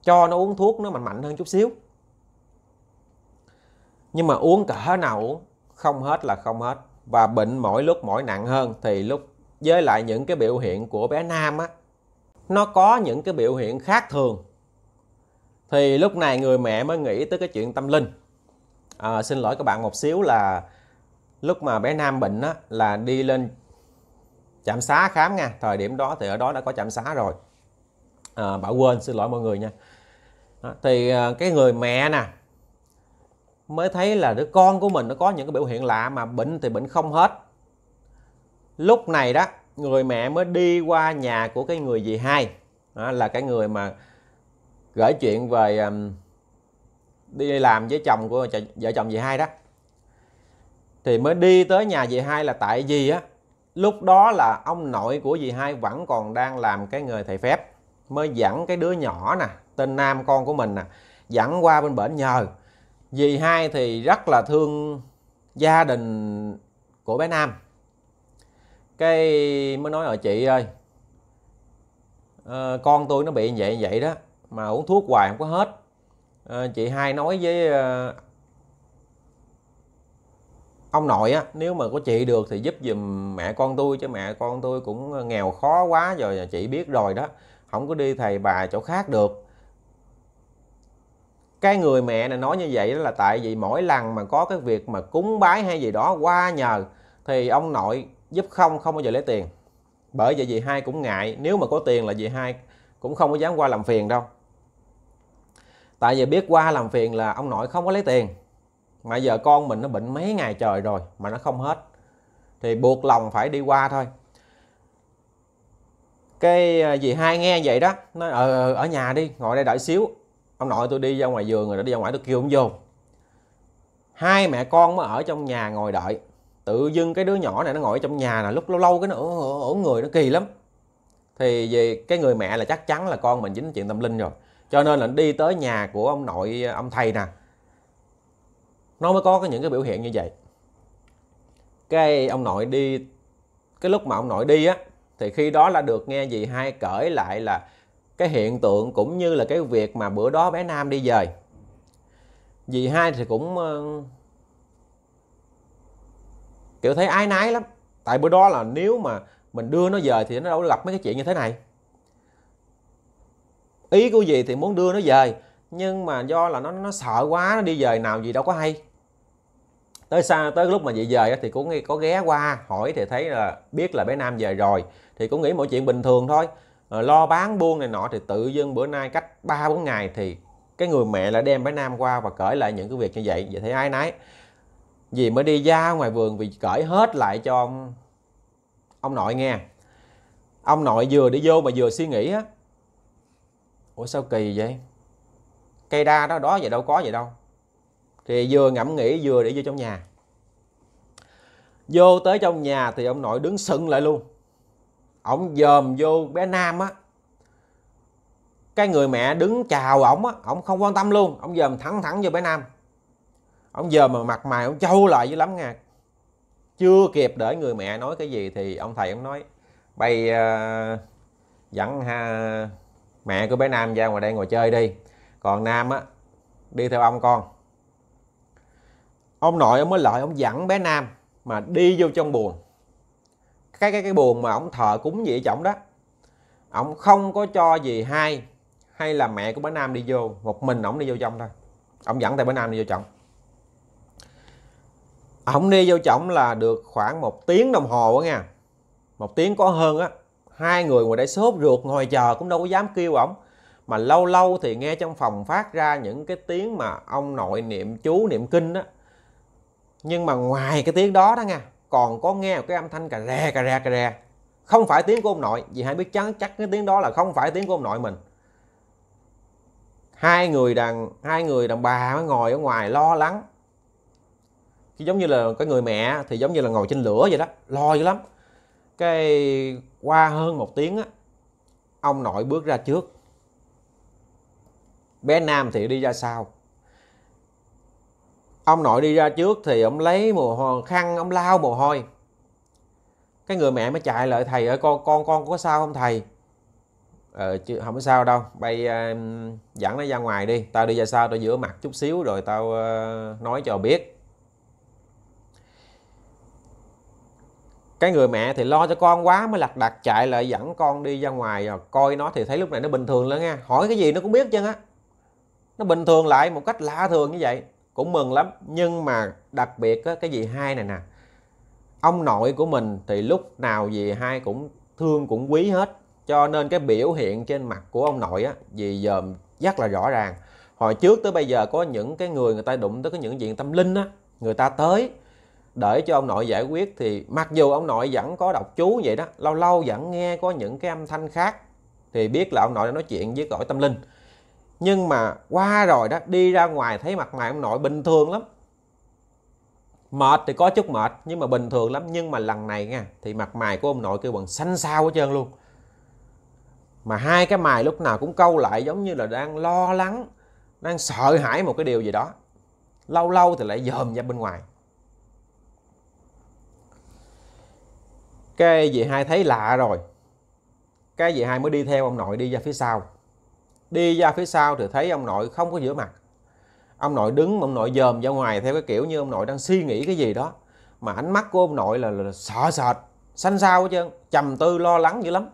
cho nó uống thuốc nó mạnh mạnh hơn chút xíu nhưng mà uống cỡ nào uống không hết là không hết và bệnh mỗi lúc mỗi nặng hơn thì lúc với lại những cái biểu hiện của bé nam á nó có những cái biểu hiện khác thường thì lúc này người mẹ mới nghĩ tới cái chuyện tâm linh à, xin lỗi các bạn một xíu là lúc mà bé Nam bệnh á, là đi lên trạm xá khám nha thời điểm đó thì ở đó đã có trạm xá rồi à, bảo quên xin lỗi mọi người nha đó, thì à, cái người mẹ nè mới thấy là đứa con của mình nó có những cái biểu hiện lạ mà bệnh thì bệnh không hết lúc này đó người mẹ mới đi qua nhà của cái người dì hai đó, là cái người mà gửi chuyện về um, đi làm với chồng của vợ chồng dì hai đó thì mới đi tới nhà dì hai là tại vì á lúc đó là ông nội của dì hai vẫn còn đang làm cái người thầy phép mới dẫn cái đứa nhỏ nè tên nam con của mình nè dẫn qua bên bển nhờ dì hai thì rất là thương gia đình của bé nam cái mới nói ở ờ, chị ơi ờ, con tôi nó bị vậy vậy đó mà uống thuốc hoài không có hết à, chị hai nói với à, ông nội á nếu mà có chị được thì giúp giùm mẹ con tôi chứ mẹ con tôi cũng nghèo khó quá rồi chị biết rồi đó không có đi thầy bà chỗ khác được cái người mẹ này nói như vậy là tại vì mỗi lần mà có cái việc mà cúng bái hay gì đó qua nhờ thì ông nội giúp không không bao giờ lấy tiền bởi vậy dì hai cũng ngại nếu mà có tiền là dì hai cũng không có dám qua làm phiền đâu tại vì biết qua làm phiền là ông nội không có lấy tiền mà giờ con mình nó bệnh mấy ngày trời rồi mà nó không hết thì buộc lòng phải đi qua thôi cái gì à, hai nghe vậy đó nói ờ, ờ ở nhà đi ngồi đây đợi xíu ông nội tôi đi ra ngoài giường rồi đi ra ngoài tôi kêu ông vô hai mẹ con mới ở trong nhà ngồi đợi tự dưng cái đứa nhỏ này nó ngồi ở trong nhà là lúc lâu lâu cái nó ở, ở người nó kỳ lắm thì về cái người mẹ là chắc chắn là con mình dính chuyện tâm linh rồi cho nên là đi tới nhà của ông nội ông thầy nè nó mới có cái những cái biểu hiện như vậy cái ông nội đi cái lúc mà ông nội đi á thì khi đó là được nghe dì hai cởi lại là cái hiện tượng cũng như là cái việc mà bữa đó bé nam đi về dì hai thì cũng ờ, kiểu thấy ai nái lắm tại bữa đó là nếu mà mình đưa nó về thì nó đâu gặp mấy cái chuyện như thế này ý của gì thì muốn đưa nó về nhưng mà do là nó nó sợ quá nó đi về nào gì đâu có hay tới xa tới lúc mà vậy về thì cũng có ghé qua hỏi thì thấy là biết là bé nam về rồi thì cũng nghĩ mọi chuyện bình thường thôi ờ, lo bán buôn này nọ thì tự dưng bữa nay cách ba bốn ngày thì cái người mẹ lại đem bé nam qua và cởi lại những cái việc như vậy vậy thấy ai nấy vì mới đi ra ngoài vườn vì cởi hết lại cho ông ông nội nghe ông nội vừa đi vô mà vừa suy nghĩ á ủa sao kỳ vậy cây đa đó đó vậy đâu có vậy đâu thì vừa ngẫm nghĩ vừa để vô trong nhà vô tới trong nhà thì ông nội đứng sững lại luôn ổng dòm vô bé nam á cái người mẹ đứng chào ổng á ổng không quan tâm luôn ổng dòm thẳng thẳng vô bé nam ổng dòm mà mặt mày ổng châu lại dữ lắm nha chưa kịp để người mẹ nói cái gì thì ông thầy ông nói bay uh, dẫn ha mẹ của bé nam ra ngoài đây ngồi chơi đi còn nam á đi theo ông con ông nội ông mới lợi ông dẫn bé nam mà đi vô trong buồn cái cái cái buồn mà ông thờ cúng gì trọng đó ông không có cho gì hai hay là mẹ của bé nam đi vô một mình ông đi vô trong thôi ông dẫn tay bé nam đi vô trọng. ông đi vô trọng là được khoảng một tiếng đồng hồ á nha một tiếng có hơn á hai người ngồi đây sốt ruột ngồi chờ cũng đâu có dám kêu ổng mà lâu lâu thì nghe trong phòng phát ra những cái tiếng mà ông nội niệm chú niệm kinh đó nhưng mà ngoài cái tiếng đó đó nha còn có nghe một cái âm thanh cà rè cà rè cà rè không phải tiếng của ông nội vì hãy biết chắn chắc cái tiếng đó là không phải tiếng của ông nội mình hai người đàn hai người đàn bà mới ngồi ở ngoài lo lắng giống như là cái người mẹ thì giống như là ngồi trên lửa vậy đó lo dữ lắm cái qua hơn một tiếng á, ông nội bước ra trước bé nam thì đi ra sau ông nội đi ra trước thì ông lấy mồ hôi khăn ông lau mồ hôi cái người mẹ mới chạy lại thầy ơi con con con có sao không thầy ờ chứ không có sao đâu bây uh, ờ, dẫn nó ra ngoài đi tao đi ra sau tao rửa mặt chút xíu rồi tao uh, nói cho biết cái người mẹ thì lo cho con quá mới lạc đặt chạy lại dẫn con đi ra ngoài rồi coi nó thì thấy lúc này nó bình thường lắm nha hỏi cái gì nó cũng biết chứ á nó bình thường lại một cách lạ thường như vậy cũng mừng lắm nhưng mà đặc biệt á, cái gì hai này nè ông nội của mình thì lúc nào gì hai cũng thương cũng quý hết cho nên cái biểu hiện trên mặt của ông nội á gì dòm rất là rõ ràng hồi trước tới bây giờ có những cái người người ta đụng tới cái những diện tâm linh á người ta tới để cho ông nội giải quyết thì mặc dù ông nội vẫn có đọc chú vậy đó lâu lâu vẫn nghe có những cái âm thanh khác thì biết là ông nội đang nói chuyện với cõi tâm linh nhưng mà qua rồi đó đi ra ngoài thấy mặt mày ông nội bình thường lắm mệt thì có chút mệt nhưng mà bình thường lắm nhưng mà lần này nha thì mặt mày của ông nội kêu bằng xanh xao hết trơn luôn mà hai cái mày lúc nào cũng câu lại giống như là đang lo lắng đang sợ hãi một cái điều gì đó lâu lâu thì lại dòm ra bên ngoài cái dì hai thấy lạ rồi cái dì hai mới đi theo ông nội đi ra phía sau đi ra phía sau thì thấy ông nội không có rửa mặt ông nội đứng ông nội dòm ra ngoài theo cái kiểu như ông nội đang suy nghĩ cái gì đó mà ánh mắt của ông nội là, là, là sợ sệt xanh xao hết trơn trầm tư lo lắng dữ lắm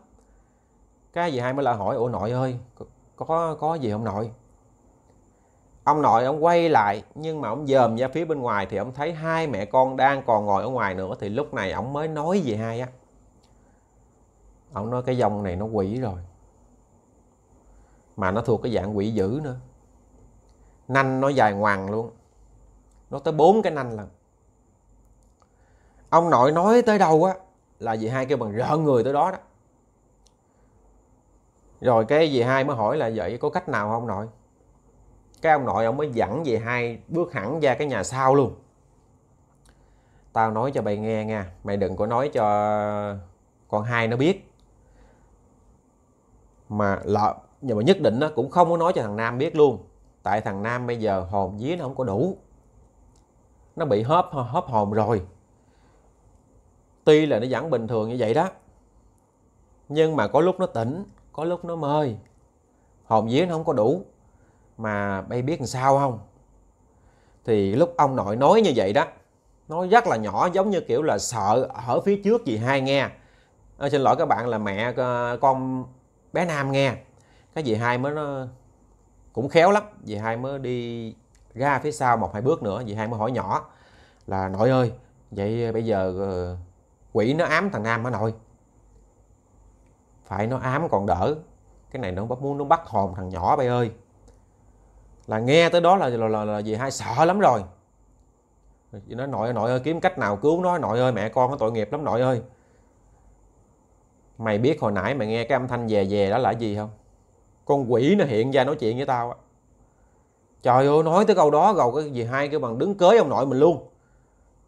cái dì hai mới lại hỏi ủa nội ơi có có gì không nội ông nội ông quay lại nhưng mà ông dòm ra phía bên ngoài thì ông thấy hai mẹ con đang còn ngồi ở ngoài nữa thì lúc này ông mới nói gì hai á ông nói cái dòng này nó quỷ rồi mà nó thuộc cái dạng quỷ dữ nữa nanh nó dài ngoằng luôn nó tới bốn cái nanh lần ông nội nói tới đâu á là dì hai kêu bằng rợ người tới đó đó rồi cái dì hai mới hỏi là vậy có cách nào không nội cái ông nội ông mới dẫn về hai bước hẳn ra cái nhà sau luôn tao nói cho mày nghe nha mày đừng có nói cho con hai nó biết mà lợ nhưng mà nhất định nó cũng không có nói cho thằng nam biết luôn tại thằng nam bây giờ hồn dí nó không có đủ nó bị hớp hớp hồn rồi tuy là nó vẫn bình thường như vậy đó nhưng mà có lúc nó tỉnh có lúc nó mơi hồn dí nó không có đủ mà bay biết làm sao không thì lúc ông nội nói như vậy đó nói rất là nhỏ giống như kiểu là sợ ở phía trước gì hai nghe à, xin lỗi các bạn là mẹ ờ, con bé nam nghe cái gì hai mới nó cũng khéo lắm dì hai mới đi ra phía sau một hai bước nữa dì hai mới hỏi nhỏ là nội ơi vậy bây giờ ờ, quỷ nó ám thằng nam hả nội phải nó ám còn đỡ cái này nó bắt muốn nó bắt hồn thằng nhỏ bay ơi là nghe tới đó là là, là, là gì hai sợ lắm rồi nói nội nội ơi kiếm cách nào cứu nó nội ơi mẹ con nó tội nghiệp lắm nội ơi mày biết hồi nãy mày nghe cái âm thanh về về đó là gì không con quỷ nó hiện ra nói chuyện với tao á trời ơi nói tới câu đó rồi cái gì hai cái bằng đứng cưới ông nội mình luôn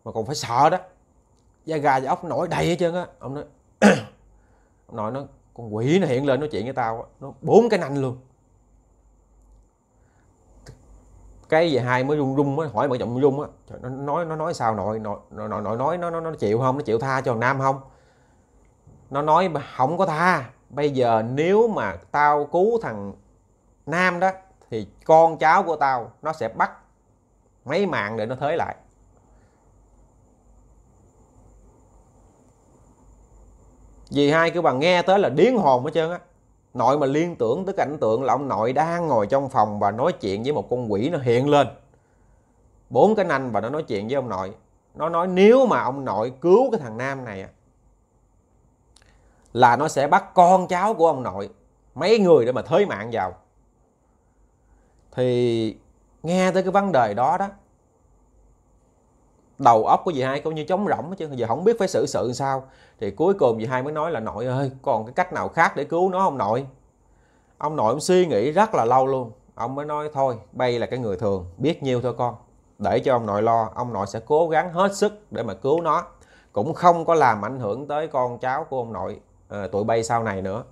mà còn phải sợ đó da gà và ốc nổi đầy hết trơn á ông nói ông nội nó con quỷ nó hiện lên nói chuyện với tao á nó bốn cái nanh luôn cái về hai mới rung rung mới hỏi mở giọng rung á nó nói nó nói sao nội nội nội nội nói nó, nó nó chịu không nó chịu tha cho nam không nó nói mà không có tha bây giờ nếu mà tao cứu thằng nam đó thì con cháu của tao nó sẽ bắt mấy mạng để nó thới lại vì hai kêu bà nghe tới là điên hồn hết trơn á nội mà liên tưởng tới cảnh tượng là ông nội đang ngồi trong phòng và nói chuyện với một con quỷ nó hiện lên bốn cái nanh và nó nói chuyện với ông nội nó nói nếu mà ông nội cứu cái thằng nam này à, là nó sẽ bắt con cháu của ông nội mấy người để mà thới mạng vào thì nghe tới cái vấn đề đó đó đầu óc của dì hai cũng như trống rỗng chứ giờ không biết phải xử sự sao thì cuối cùng dì hai mới nói là nội ơi còn cái cách nào khác để cứu nó không nội ông nội ông suy nghĩ rất là lâu luôn ông mới nói thôi bay là cái người thường biết nhiêu thôi con để cho ông nội lo ông nội sẽ cố gắng hết sức để mà cứu nó cũng không có làm ảnh hưởng tới con cháu của ông nội à, tụi bay sau này nữa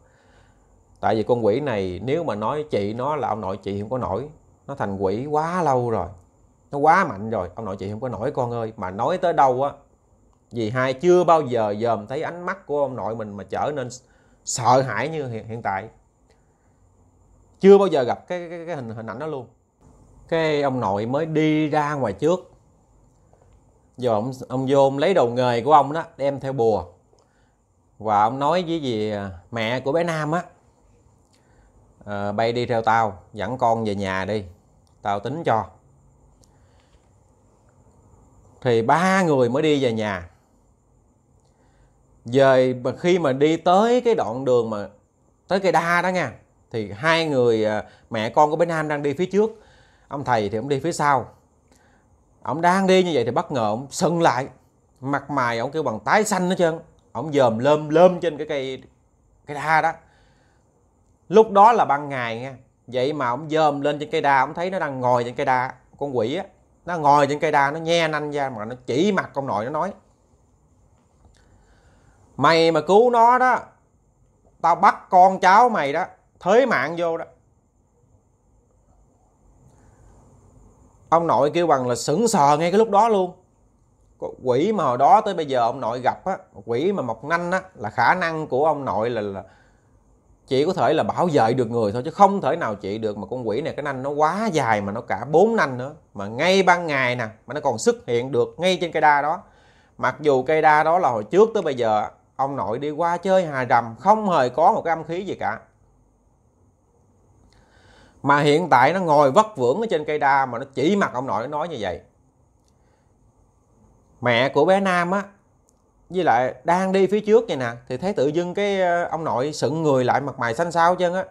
tại vì con quỷ này nếu mà nói chị nó là ông nội chị không có nổi nó thành quỷ quá lâu rồi nó quá mạnh rồi ông nội chị không có nổi con ơi mà nói tới đâu á vì hai chưa bao giờ dòm thấy ánh mắt của ông nội mình mà trở nên sợ hãi như hiện, hiện tại chưa bao giờ gặp cái, cái, cái hình hình ảnh đó luôn cái ông nội mới đi ra ngoài trước giờ ông ông vô ông lấy đồ nghề của ông đó đem theo bùa và ông nói với gì à, mẹ của bé nam á à, bay đi theo tao dẫn con về nhà đi tao tính cho thì ba người mới đi về nhà về mà khi mà đi tới cái đoạn đường mà tới cây đa đó nha thì hai người à, mẹ con của bên nam đang đi phía trước ông thầy thì ông đi phía sau ông đang đi như vậy thì bất ngờ ông sưng lại mặt mày ông kêu bằng tái xanh hết trơn ông dòm lơm lơm trên cái cây cái đa đó lúc đó là ban ngày nha vậy mà ông dòm lên trên cây đa ông thấy nó đang ngồi trên cây đa con quỷ á nó ngồi trên cây đa nó nhe nanh ra mà nó chỉ mặt ông nội nó nói mày mà cứu nó đó tao bắt con cháu mày đó thới mạng vô đó ông nội kêu bằng là sững sờ ngay cái lúc đó luôn quỷ mà hồi đó tới bây giờ ông nội gặp á quỷ mà mọc nanh á là khả năng của ông nội là, là chị có thể là bảo vệ được người thôi chứ không thể nào chị được mà con quỷ này cái nanh nó quá dài mà nó cả bốn nanh nữa mà ngay ban ngày nè mà nó còn xuất hiện được ngay trên cây đa đó mặc dù cây đa đó là hồi trước tới bây giờ ông nội đi qua chơi hà rầm không hề có một cái âm khí gì cả mà hiện tại nó ngồi vất vưởng ở trên cây đa mà nó chỉ mặt ông nội nó nói như vậy mẹ của bé nam á với lại đang đi phía trước vậy nè thì thấy tự dưng cái ờ, ông nội sững người lại mặt mày xanh xao chân á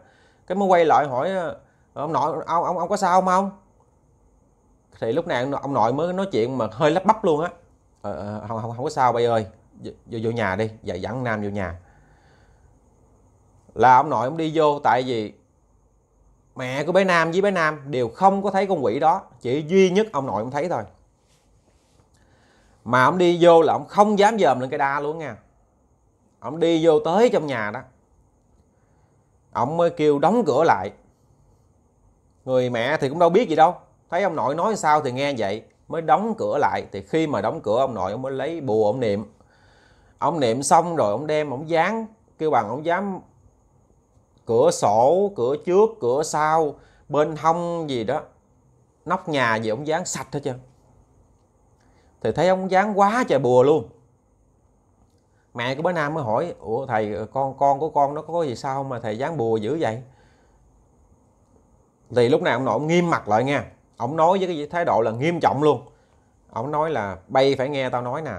cái mới quay lại hỏi ờ, ông nội ông ông ông có sao không ông thì lúc này ông nội mới nói chuyện mà hơi lắp bắp luôn á ờ, ờ không không không có sao bây ơi vô vô nhà đi dạy dẫn nam vô nhà là ông nội ông đi vô tại vì mẹ của bé nam với bé nam đều không có thấy con quỷ đó chỉ duy nhất ông nội ông thấy thôi mà ông đi vô là ông không dám dòm lên cái đa luôn nha ông đi vô tới trong nhà đó ông mới kêu đóng cửa lại người mẹ thì cũng đâu biết gì đâu thấy ông nội nói sao thì nghe vậy mới đóng cửa lại thì khi mà đóng cửa ông nội ông mới lấy bùa ông niệm ông niệm xong rồi ông đem ông dán kêu bằng ông dám cửa sổ cửa trước cửa sau bên hông gì đó nóc nhà gì ông dán sạch hết trơn thì thấy ông dáng quá trời bùa luôn mẹ của bé nam mới hỏi ủa thầy con con của con nó có gì sao mà thầy dán bùa dữ vậy thì lúc này ông nội ông nghiêm mặt lại nha ông nói với cái thái độ là nghiêm trọng luôn ông nói là bay phải nghe tao nói nè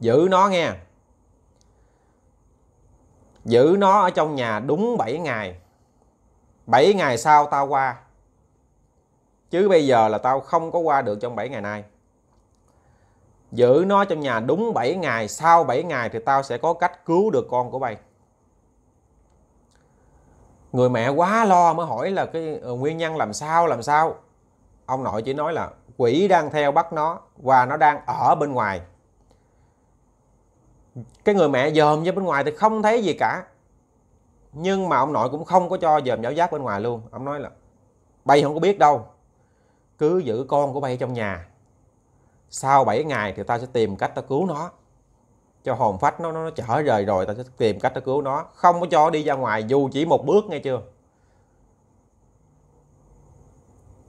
giữ nó nghe giữ nó ở trong nhà đúng 7 ngày 7 ngày sau tao qua chứ bây giờ là tao không có qua được trong 7 ngày nay giữ nó trong nhà đúng 7 ngày sau 7 ngày thì tao sẽ có cách cứu được con của mày người mẹ quá lo mới hỏi là cái ờ, nguyên nhân làm sao làm sao ông nội chỉ nói là quỷ đang theo bắt nó và nó đang ở bên ngoài cái người mẹ dòm ra bên ngoài thì không thấy gì cả nhưng mà ông nội cũng không có cho dòm giáo giác bên ngoài luôn ông nói là bay không có biết đâu cứ giữ con của bay trong nhà sau 7 ngày thì ta sẽ tìm cách ta cứu nó cho hồn phách nó nó trở rời rồi ta sẽ tìm cách ta cứu nó không có cho nó đi ra ngoài dù chỉ một bước nghe chưa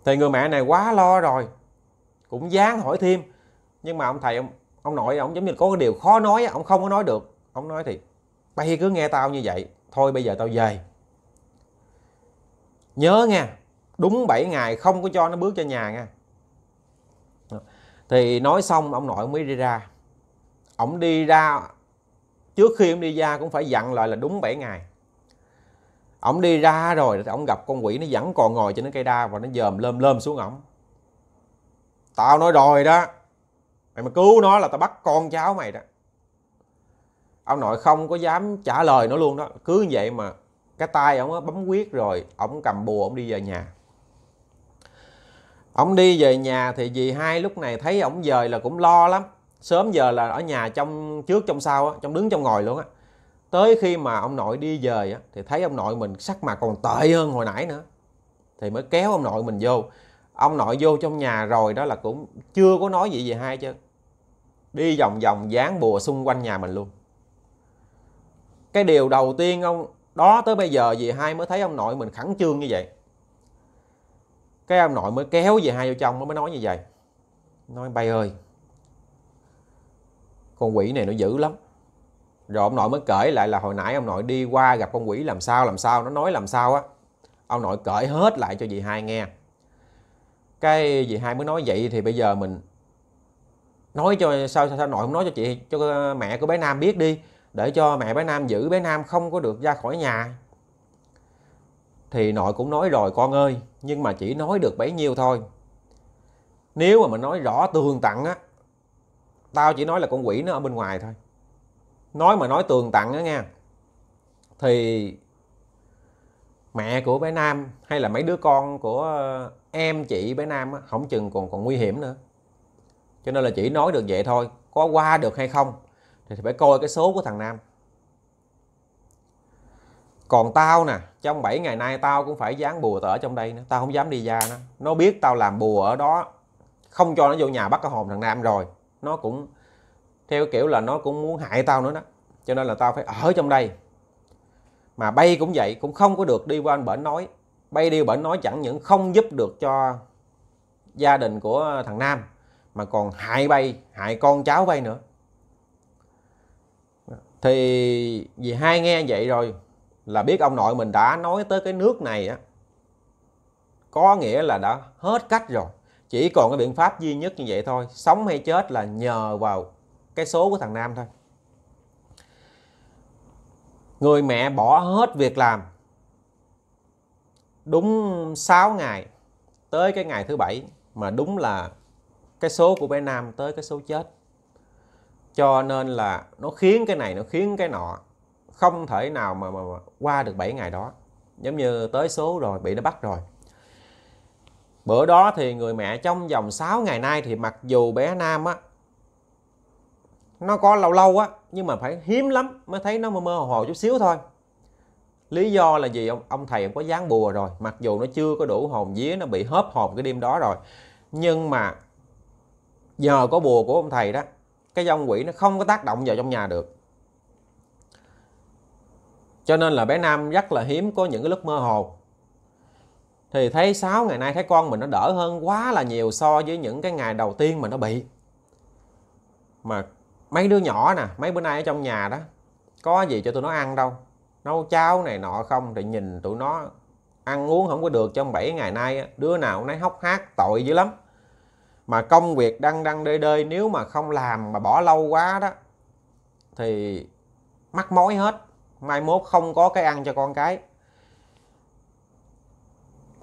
thì người mẹ này quá lo rồi cũng dán hỏi thêm nhưng mà ông thầy ông ông nội ông giống như có cái điều khó nói ông không có nói được ông nói thì bay cứ nghe tao như vậy thôi bây giờ tao về nhớ nha đúng 7 ngày không có cho nó bước cho nhà nha thì nói xong ông nội mới đi ra ông đi ra trước khi ông đi ra cũng phải dặn lại là đúng 7 ngày ông đi ra rồi thì ông gặp con quỷ nó vẫn còn ngồi trên cái cây đa và nó dòm lơm lơm xuống ổng tao nói rồi đó mày mà cứu nó là tao bắt con cháu mày đó ông nội không có dám trả lời nó luôn đó cứ như vậy mà cái tay ông bấm quyết rồi ông cầm bùa ông đi về nhà ông đi về nhà thì dì hai lúc này thấy ổng dời là cũng lo lắm sớm giờ là ở nhà trong trước trong sau á trong đứng trong ngồi luôn á tới khi mà ông nội đi về á thì thấy ông nội mình sắc mặt còn tệ hơn hồi nãy nữa thì mới kéo ông nội mình vô ông nội vô trong nhà rồi đó là cũng chưa có nói gì về hai chứ đi vòng vòng dán bùa xung quanh nhà mình luôn cái điều đầu tiên ông đó tới bây giờ dì hai mới thấy ông nội mình khẩn trương như vậy cái ông nội mới kéo về hai vô trong mới nói như vậy nói bay ơi con quỷ này nó dữ lắm rồi ông nội mới kể lại là hồi nãy ông nội đi qua gặp con quỷ làm sao làm sao nó nói làm sao á ông nội kể hết lại cho dì hai nghe cái dì hai mới nói vậy thì bây giờ mình nói cho sao sao, sao nội không nói cho chị cho mẹ của bé nam biết đi để cho mẹ bé nam giữ bé nam không có được ra khỏi nhà thì nội cũng nói rồi con ơi nhưng mà chỉ nói được bấy nhiêu thôi nếu mà mình nói rõ tường tặng á tao chỉ nói là con quỷ nó ở bên ngoài thôi nói mà nói tường tặng á nha thì mẹ của bé nam hay là mấy đứa con của em chị bé nam á không chừng còn còn nguy hiểm nữa cho nên là chỉ nói được vậy thôi có qua được hay không thì phải coi cái số của thằng nam còn tao nè trong 7 ngày nay tao cũng phải dán bùa tở trong đây nữa tao không dám đi ra nó nó biết tao làm bùa ở đó không cho nó vô nhà bắt cái hồn thằng nam rồi nó cũng theo kiểu là nó cũng muốn hại tao nữa đó cho nên là tao phải ở trong đây mà bay cũng vậy cũng không có được đi qua anh bển nói bay đi bển nói chẳng những không giúp được cho gia đình của thằng nam mà còn hại bay hại con cháu bay nữa thì vì hai nghe vậy rồi là biết ông nội mình đã nói tới cái nước này á có nghĩa là đã hết cách rồi chỉ còn cái biện pháp duy nhất như vậy thôi sống hay chết là nhờ vào cái số của thằng nam thôi người mẹ bỏ hết việc làm đúng 6 ngày tới cái ngày thứ bảy mà đúng là cái số của bé nam tới cái số chết cho nên là nó khiến cái này nó khiến cái nọ không thể nào mà, mà, mà qua được 7 ngày đó giống như tới số rồi bị nó bắt rồi bữa đó thì người mẹ trong vòng 6 ngày nay thì mặc dù bé Nam á nó có lâu lâu á nhưng mà phải hiếm lắm mới thấy nó mơ mơ hồ hồ chút xíu thôi lý do là gì ông ông thầy ông có dán bùa rồi mặc dù nó chưa có đủ hồn vía nó bị hớp hồn cái đêm đó rồi nhưng mà nhờ có bùa của ông thầy đó cái dòng quỷ nó không có tác động vào trong nhà được cho nên là bé nam rất là hiếm có những cái lúc mơ hồ thì thấy 6 ngày nay thấy con mình nó đỡ hơn quá là nhiều so với những cái ngày đầu tiên mà nó bị mà mấy đứa nhỏ nè mấy bữa nay ở trong nhà đó có gì cho tụi nó ăn đâu nấu cháo này nọ không thì nhìn tụi nó ăn uống không có được trong 7 ngày nay đứa nào cũng nấy hốc hác tội dữ lắm mà công việc đăng đăng đê đê nếu mà không làm mà bỏ lâu quá đó thì mắc mối hết mai mốt không có cái ăn cho con cái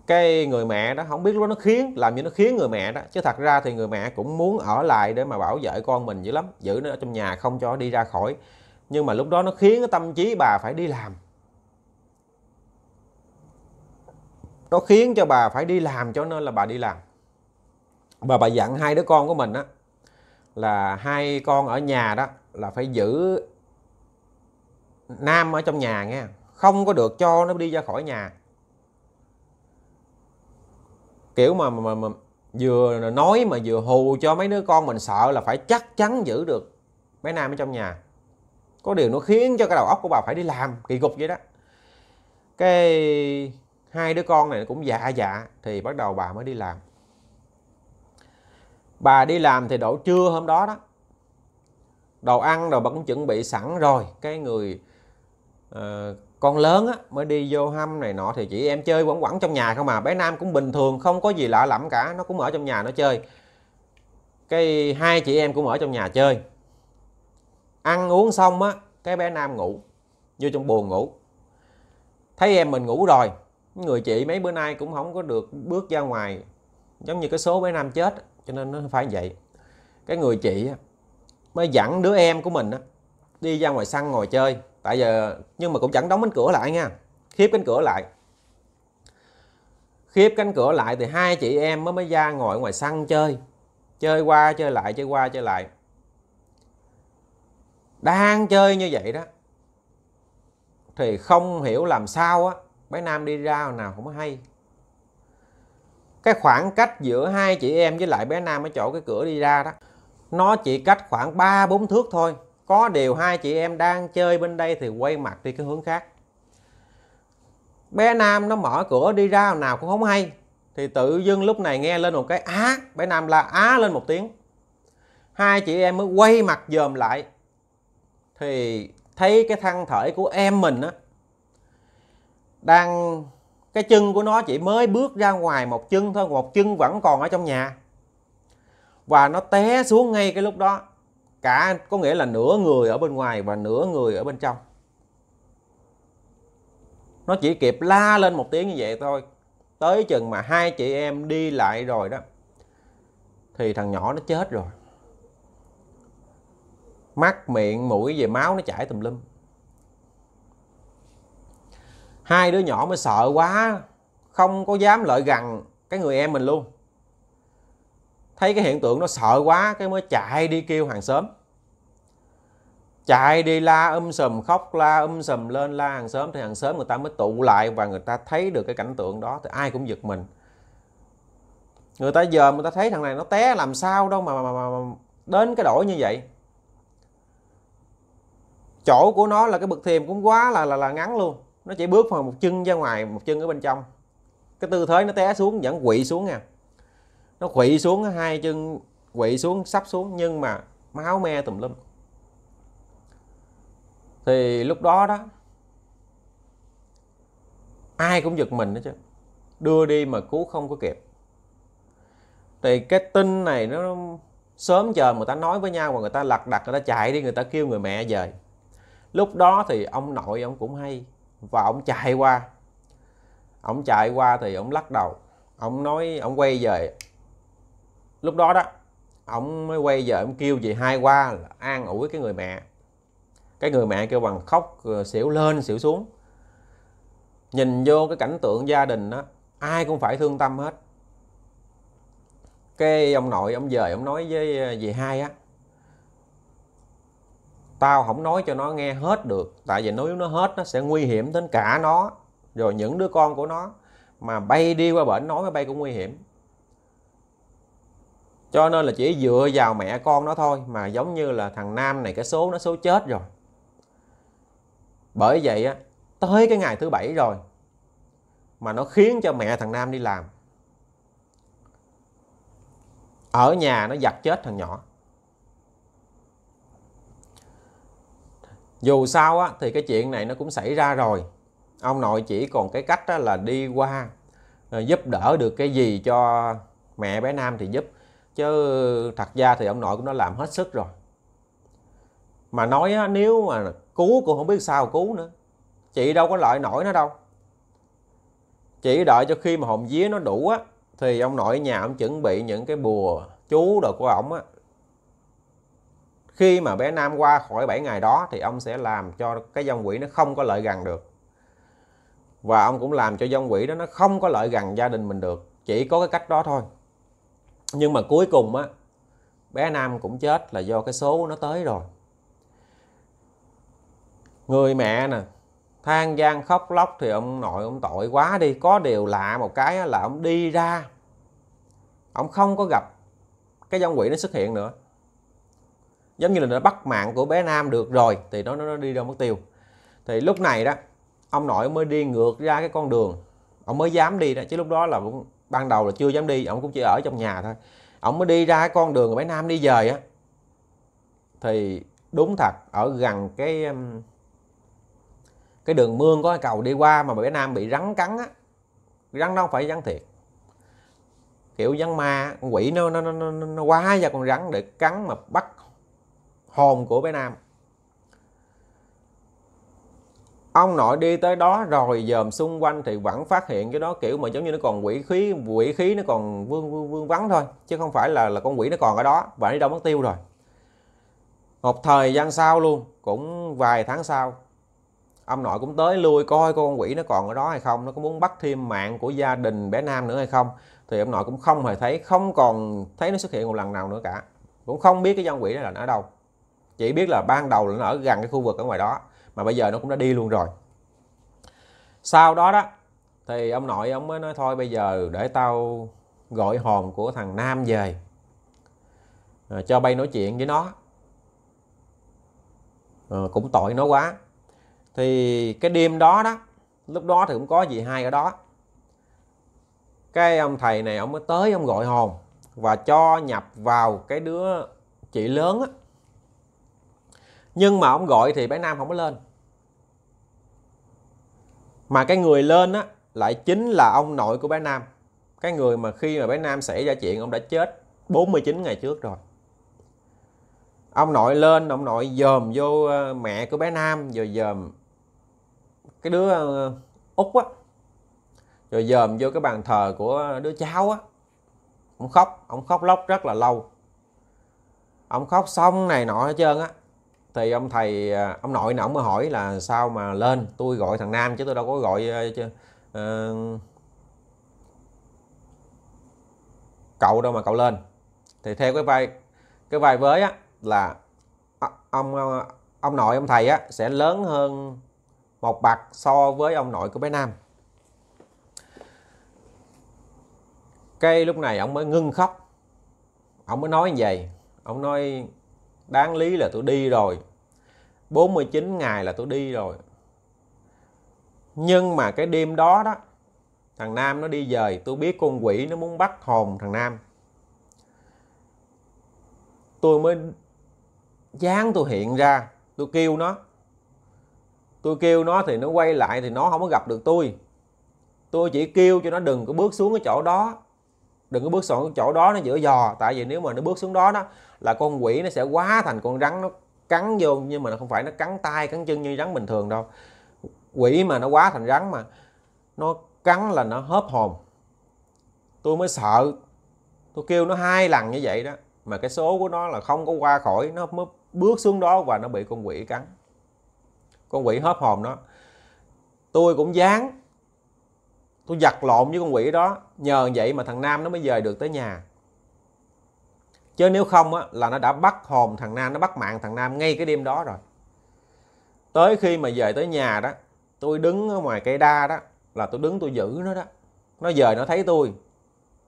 cái người mẹ đó không biết lúc nó khiến làm như nó khiến người mẹ đó chứ thật ra thì người mẹ cũng muốn ở lại để mà bảo vệ con mình dữ lắm giữ nó ở trong nhà không cho đi ra khỏi nhưng mà lúc đó nó khiến cái tâm trí bà phải đi làm nó khiến cho bà phải đi làm cho nên là bà đi làm và bà dặn hai đứa con của mình á là hai con ở nhà đó là phải giữ nam ở trong nhà nghe không có được cho nó đi ra khỏi nhà kiểu mà, mà, mà vừa nói mà vừa hù cho mấy đứa con mình sợ là phải chắc chắn giữ được mấy nam ở trong nhà có điều nó khiến cho cái đầu óc của bà phải đi làm kỳ cục vậy đó cái hai đứa con này cũng dạ dạ thì bắt đầu bà mới đi làm bà đi làm thì đổ trưa hôm đó đó đồ ăn đồ bà chuẩn bị sẵn rồi cái người Ờ, con lớn á, mới đi vô hâm này nọ thì chỉ em chơi quẩn quẩn trong nhà không mà bé nam cũng bình thường không có gì lạ lẫm cả nó cũng ở trong nhà nó chơi cái hai chị em cũng ở trong nhà chơi ăn uống xong á cái bé nam ngủ vô trong buồn ngủ thấy em mình ngủ rồi người chị mấy bữa nay cũng không có được bước ra ngoài giống như cái số bé nam chết cho nên nó phải vậy cái người chị mới dẫn đứa em của mình á đi ra ngoài săn ngồi chơi tại giờ nhưng mà cũng chẳng đóng cánh cửa lại nha khiếp cánh cửa lại khiếp cánh cửa lại thì hai chị em mới mới ra ngồi ngoài sân chơi chơi qua chơi lại chơi qua chơi lại đang chơi như vậy đó thì không hiểu làm sao á bé nam đi ra nào cũng hay cái khoảng cách giữa hai chị em với lại bé nam ở chỗ cái cửa đi ra đó nó chỉ cách khoảng ba bốn thước thôi có điều hai chị em đang chơi bên đây thì quay mặt đi cái hướng khác bé nam nó mở cửa đi ra nào cũng không hay thì tự dưng lúc này nghe lên một cái á bé nam là á lên một tiếng hai chị em mới quay mặt dòm lại thì thấy cái thân thể của em mình á đang cái chân của nó chỉ mới bước ra ngoài một chân thôi một chân vẫn còn ở trong nhà và nó té xuống ngay cái lúc đó cả có nghĩa là nửa người ở bên ngoài và nửa người ở bên trong nó chỉ kịp la lên một tiếng như vậy thôi tới chừng mà hai chị em đi lại rồi đó thì thằng nhỏ nó chết rồi mắt miệng mũi về máu nó chảy tùm lum hai đứa nhỏ mới sợ quá không có dám lợi gần cái người em mình luôn thấy cái hiện tượng nó sợ quá cái mới chạy đi kêu hàng xóm chạy đi la um sùm khóc la um sùm lên la hàng xóm thì hàng xóm người ta mới tụ lại và người ta thấy được cái cảnh tượng đó thì ai cũng giật mình người ta giờ người ta thấy thằng này nó té làm sao đâu mà, mà, mà, mà đến cái đổi như vậy chỗ của nó là cái bậc thềm cũng quá là là, là ngắn luôn nó chỉ bước vào một chân ra ngoài một chân ở bên trong cái tư thế nó té xuống vẫn quỵ xuống nha à nó quỵ xuống hai chân quỵ xuống sắp xuống nhưng mà máu me tùm lum thì lúc đó đó ai cũng giật mình đó chứ đưa đi mà cứu không có kịp thì cái tin này nó sớm chờ người ta nói với nhau mà người ta lật đặt người ta chạy đi người ta kêu người mẹ về lúc đó thì ông nội ông cũng hay và ông chạy qua ông chạy qua thì ông lắc đầu ông nói ông quay về lúc đó đó ông mới quay về ông kêu về hai qua là an ủi cái người mẹ cái người mẹ kêu bằng khóc ờ, xỉu lên xỉu xuống nhìn vô cái cảnh tượng gia đình đó ai cũng phải thương tâm hết cái ông nội ông về ông nói với ờ, dì hai á tao không nói cho nó nghe hết được tại vì nếu nó hết nó sẽ nguy hiểm đến cả nó rồi những đứa con của nó mà bay đi qua bệnh nói máy bay cũng nguy hiểm cho nên là chỉ dựa vào mẹ con nó thôi mà giống như là thằng nam này cái số nó số chết rồi bởi vậy á tới cái ngày thứ bảy rồi mà nó khiến cho mẹ thằng nam đi làm ở nhà nó giặt chết thằng nhỏ dù sao á, thì cái chuyện này nó cũng xảy ra rồi ông nội chỉ còn cái cách á, là đi qua ờ, giúp đỡ được cái gì cho mẹ bé nam thì giúp chứ thật ra thì ông nội cũng đã làm hết sức rồi mà nói á, nếu mà cứu cũng không biết sao cứu nữa chị đâu có lợi nổi nó đâu chỉ đợi cho khi mà hồn vía nó đủ á thì ông nội nhà ông chuẩn bị những cái bùa chú đồ của ổng á khi mà bé Nam qua khỏi 7 ngày đó thì ông sẽ làm cho cái dòng quỷ nó không có lợi gần được và ông cũng làm cho dòng quỷ đó nó không có lợi gần gia đình mình được chỉ có cái cách đó thôi nhưng mà cuối cùng á bé nam cũng chết là do cái số nó tới rồi người mẹ nè than gian khóc lóc thì ông nội ông tội quá đi có điều lạ một cái là ông đi ra ông không có gặp cái dòng quỷ nó xuất hiện nữa giống như là nó bắt mạng của bé nam được rồi thì nó nó đi đâu mất tiêu thì lúc này đó ông nội mới đi ngược ra cái con đường ông mới dám đi đó chứ lúc đó là cũng ban đầu là chưa dám đi ổng cũng chỉ ở trong nhà thôi ổng mới đi ra con đường ở bãi nam đi về á thì đúng thật ở gần cái um, cái đường mương có cái cầu đi qua mà bé nam bị rắn cắn á rắn đâu phải rắn thiệt kiểu rắn ma quỷ nó nó nó nó, nó quá ra con rắn để cắn mà bắt hồn của bé nam ông nội đi tới đó rồi dòm xung quanh thì vẫn phát hiện cái đó kiểu mà giống như nó còn quỷ khí quỷ khí nó còn vương vương, vương vắng thôi chứ không phải là là con quỷ nó còn ở đó và nó đâu mất tiêu rồi một thời gian sau luôn cũng vài tháng sau ông nội cũng tới lui coi con quỷ nó còn ở đó hay không nó có muốn bắt thêm mạng của gia đình bé nam nữa hay không thì ông nội cũng không hề thấy không còn thấy nó xuất hiện một lần nào nữa cả cũng không biết cái con quỷ đó là nó ở đâu chỉ biết là ban đầu là nó ở gần cái khu vực ở ngoài đó mà bây giờ nó cũng đã đi luôn rồi sau đó đó thì ông nội ông mới nói thôi bây giờ để tao gọi hồn của thằng nam về à, cho bay nói chuyện với nó à, cũng tội nó quá thì cái đêm đó đó lúc đó thì cũng có gì hai ở đó cái ông thầy này ông mới tới ông gọi hồn và cho nhập vào cái đứa chị lớn á nhưng mà ông gọi thì bé nam không có lên mà cái người lên á lại chính là ông nội của bé nam cái người mà khi mà bé nam xảy ra chuyện ông đã chết 49 ngày trước rồi ông nội lên ông nội dòm vô ờ, mẹ của bé nam rồi dòm cái đứa ờ, út á rồi dòm vô cái bàn thờ của đứa cháu á ông khóc ông khóc lóc rất là lâu ông khóc xong này nọ hết trơn á thì ông thầy à, ông nội nè ông mới hỏi là sao mà lên tôi gọi thằng nam chứ tôi đâu có gọi à, chứ, uh, cậu đâu mà cậu lên thì theo cái vai cái vai với á là ông à, ông nội ông thầy á sẽ lớn hơn một bậc so với ông nội của bé nam cái lúc này ông mới ngưng khóc ông mới nói như vậy ông nói đáng lý là tôi đi rồi 49 ngày là tôi đi rồi nhưng mà cái đêm đó đó thằng Nam nó đi về tôi biết con quỷ nó muốn bắt hồn thằng Nam tôi mới dán tôi hiện ra tôi kêu nó tôi kêu nó thì nó quay lại thì nó không có gặp được tôi tôi chỉ kêu cho nó đừng có bước xuống cái chỗ đó đừng có bước xuống chỗ đó nó giữa giò tại vì nếu mà nó bước xuống đó đó là con quỷ nó sẽ quá thành con rắn nó cắn vô nhưng mà nó không phải nó cắn tay cắn chân như rắn bình thường đâu quỷ mà nó quá thành rắn mà nó cắn là nó hớp hồn tôi mới sợ tôi kêu nó hai lần như vậy đó mà cái số của nó là không có qua khỏi nó mới bước xuống đó và nó bị con quỷ cắn con quỷ hớp hồn nó tôi cũng dán tôi giặt lộn với con quỷ đó nhờ vậy mà thằng nam nó mới về được tới nhà chứ nếu không á, là nó đã bắt hồn thằng nam nó bắt mạng thằng nam ngay cái đêm đó rồi tới khi mà về tới nhà đó tôi đứng ở ngoài cây đa đó là tôi đứng tôi giữ nó đó nó về nó thấy tôi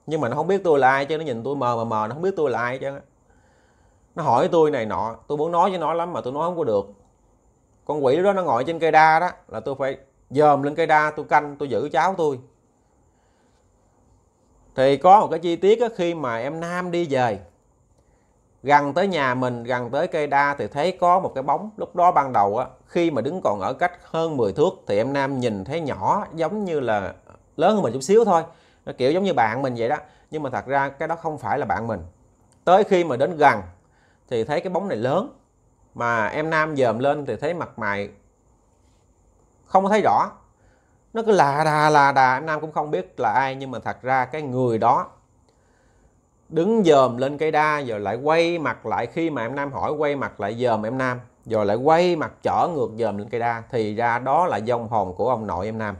nhưng mà nó không biết tôi là ai chứ nó nhìn tôi mờ mà mờ nó không biết tôi là ai chứ nó hỏi tôi này nọ tôi muốn nói với nó lắm mà tôi nói không có được con quỷ đó nó ngồi trên cây đa đó là tôi phải dòm lên cây đa tôi canh tôi giữ cháu tôi thì có một cái chi tiết đó, khi mà em nam đi về gần tới nhà mình gần tới cây đa thì thấy có một cái bóng lúc đó ban đầu á khi mà đứng còn ở cách hơn 10 thước thì em nam nhìn thấy nhỏ giống như là lớn hơn mình chút xíu thôi nó kiểu giống như bạn mình vậy đó nhưng mà thật ra cái đó không phải là bạn mình tới khi mà đến gần thì thấy cái bóng này lớn mà em nam dòm lên thì thấy mặt mày không có thấy rõ nó cứ là đà là đà anh nam cũng không biết là ai nhưng mà thật ra cái người đó đứng dòm lên cây đa rồi lại quay mặt lại khi mà em nam hỏi quay mặt lại dòm em nam rồi lại quay mặt trở ngược dòm lên cây đa thì ra đó là dòng hồn của ông nội em nam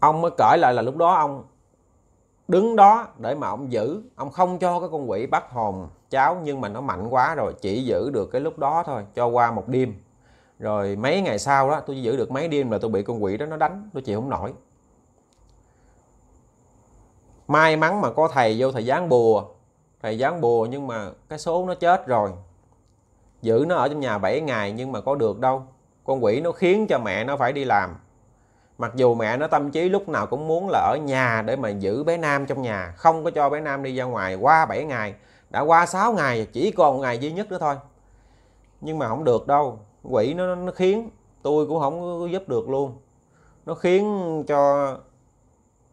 ông mới cởi lại là lúc đó ông đứng đó để mà ông giữ ông không cho cái con quỷ bắt hồn cháu nhưng mà nó mạnh quá rồi chỉ giữ được cái lúc đó thôi cho qua một đêm rồi mấy ngày sau đó tôi giữ được mấy đêm là tôi bị con quỷ đó nó đánh tôi chịu không nổi may mắn mà có thầy vô thầy giáng bùa thầy giáng bùa nhưng mà cái số nó chết rồi giữ nó ở trong nhà 7 ngày nhưng mà có được đâu con quỷ nó khiến cho mẹ nó phải đi làm mặc dù mẹ nó tâm trí lúc nào cũng muốn là ở nhà để mà giữ bé nam trong nhà không có cho bé nam đi ra ngoài qua 7 ngày đã qua 6 ngày chỉ còn một ngày duy nhất nữa thôi nhưng mà không được đâu quỷ nó nó khiến tôi cũng không có giúp được luôn nó khiến cho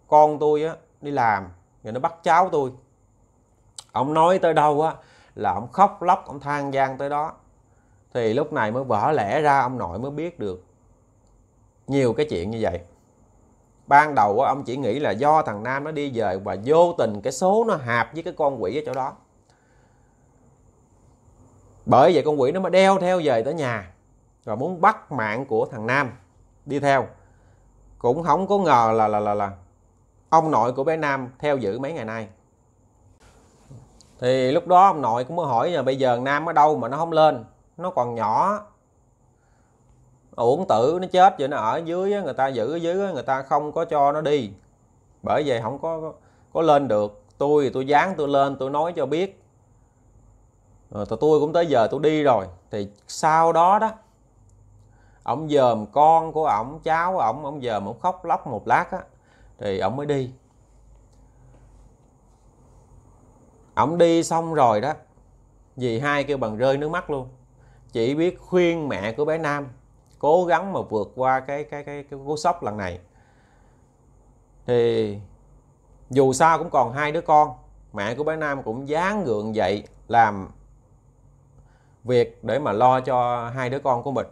con tôi á đi làm rồi nó bắt cháu tôi ông nói tới đâu á là ông khóc lóc ông than gian tới đó thì lúc này mới vỡ lẽ ra ông nội mới biết được nhiều cái chuyện như vậy ban đầu á ông chỉ nghĩ là do thằng nam nó đi về và vô tình cái số nó hạp với cái con quỷ ở chỗ đó bởi vậy con quỷ nó mới đeo theo về tới nhà và muốn bắt mạng của thằng nam đi theo cũng không có ngờ là là là là ông nội của bé nam theo giữ mấy ngày nay thì lúc đó ông nội cũng mới hỏi là bây giờ nam ở đâu mà nó không lên nó còn nhỏ uổng tử nó chết vậy nó ở dưới người ta giữ ở dưới người ta không có cho nó đi bởi vậy không có có lên được tôi thì tôi dán tôi lên tôi nói cho biết rồi ờ, tôi cũng tới giờ tôi đi rồi thì sau đó đó ổng dòm con của ổng cháu ổng ổng dòm ổng khóc lóc một lát á thì ổng mới đi ổng đi xong rồi đó vì hai kêu bằng rơi nước mắt luôn chỉ biết khuyên mẹ của bé nam cố gắng mà vượt qua cái cái cái cái cú sốc lần này thì dù sao cũng còn hai đứa con mẹ của bé nam cũng dáng gượng dậy làm việc để mà lo cho hai đứa con của mình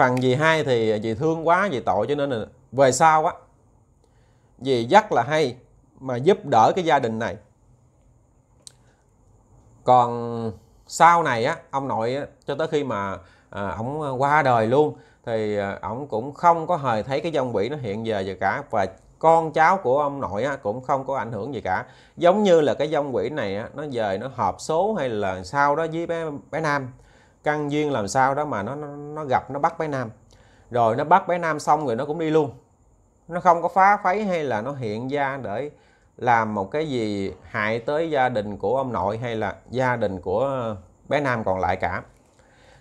phần dì hai thì dì thương quá dì tội cho nên là về sau á dì dắt là hay mà giúp đỡ cái gia đình này còn sau này á ông nội á, cho tới khi mà à, ông qua đời luôn thì à, ông cũng không có hề thấy cái dòng quỷ nó hiện về gì cả và con cháu của ông nội á, cũng không có ảnh hưởng gì cả giống như là cái dòng quỷ này á, nó về nó hợp số hay là sau đó với bé bé nam căn duyên làm sao đó mà nó nó, nó gặp nó bắt bé nam rồi nó bắt bé nam xong rồi nó cũng đi luôn nó không có phá phấy hay là nó hiện ra để làm một cái gì hại tới gia đình của ông nội hay là gia đình của bé nam còn lại cả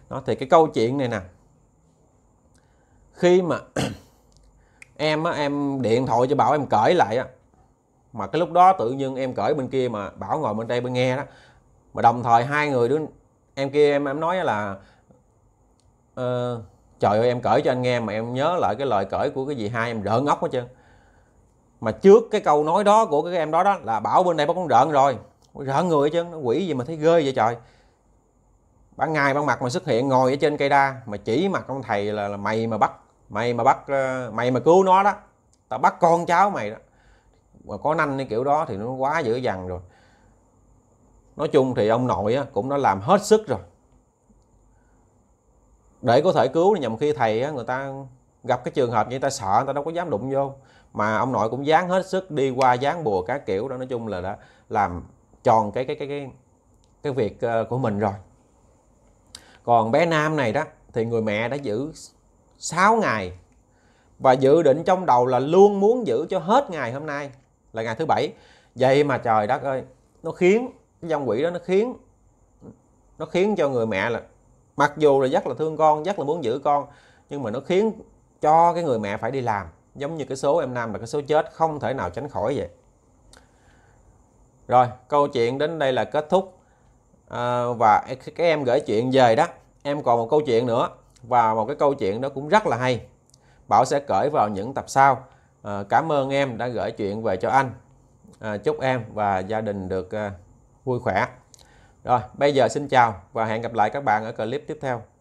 nó thì cái câu chuyện này nè khi mà em á, em điện thoại cho bảo em cởi lại á mà cái lúc đó tự nhiên em cởi bên kia mà bảo ngồi bên đây bên nghe đó mà đồng thời hai người đứa em kia em em nói là uh, trời ơi em cởi cho anh nghe mà em nhớ lại cái lời cởi của cái gì hai em rợn ngốc hết trơn mà trước cái câu nói đó của cái em đó đó là bảo bên đây bác con rợn rồi rợn người hết trơn nó quỷ gì mà thấy ghê vậy trời ban ngày ban mặt mà xuất hiện ngồi ở trên cây đa mà chỉ mặt ông thầy là, là mày mà bắt mày mà bắt ờ, mày mà cứu nó đó tao bắt con cháu mày đó mà có nanh cái kiểu đó thì nó quá dữ dằn rồi nói chung thì ông nội cũng đã làm hết sức rồi để có thể cứu nhằm khi thầy người ta gặp cái trường hợp như người ta sợ người ta đâu có dám đụng vô mà ông nội cũng dán hết sức đi qua dán bùa các kiểu đó nói chung là đã làm tròn cái cái cái cái cái việc ờ, của mình rồi còn bé nam này đó thì người mẹ đã giữ 6 ngày và dự định trong đầu là luôn muốn giữ cho hết ngày hôm nay là ngày thứ bảy vậy mà trời đất ơi nó khiến dòng quỷ đó nó khiến nó khiến cho người mẹ là mặc dù là rất là thương con rất là muốn giữ con nhưng mà nó khiến cho cái người mẹ phải đi làm giống như cái số em nam là cái số chết không thể nào tránh khỏi vậy rồi câu chuyện đến đây là kết thúc à, và các em gửi chuyện về đó em còn một câu chuyện nữa và một cái câu chuyện đó cũng rất là hay bảo sẽ cởi vào những tập sau à, cảm ơn em đã gửi chuyện về cho anh à, chúc em và gia đình được à, vui khỏe rồi bây giờ xin chào và hẹn gặp lại các bạn ở clip tiếp theo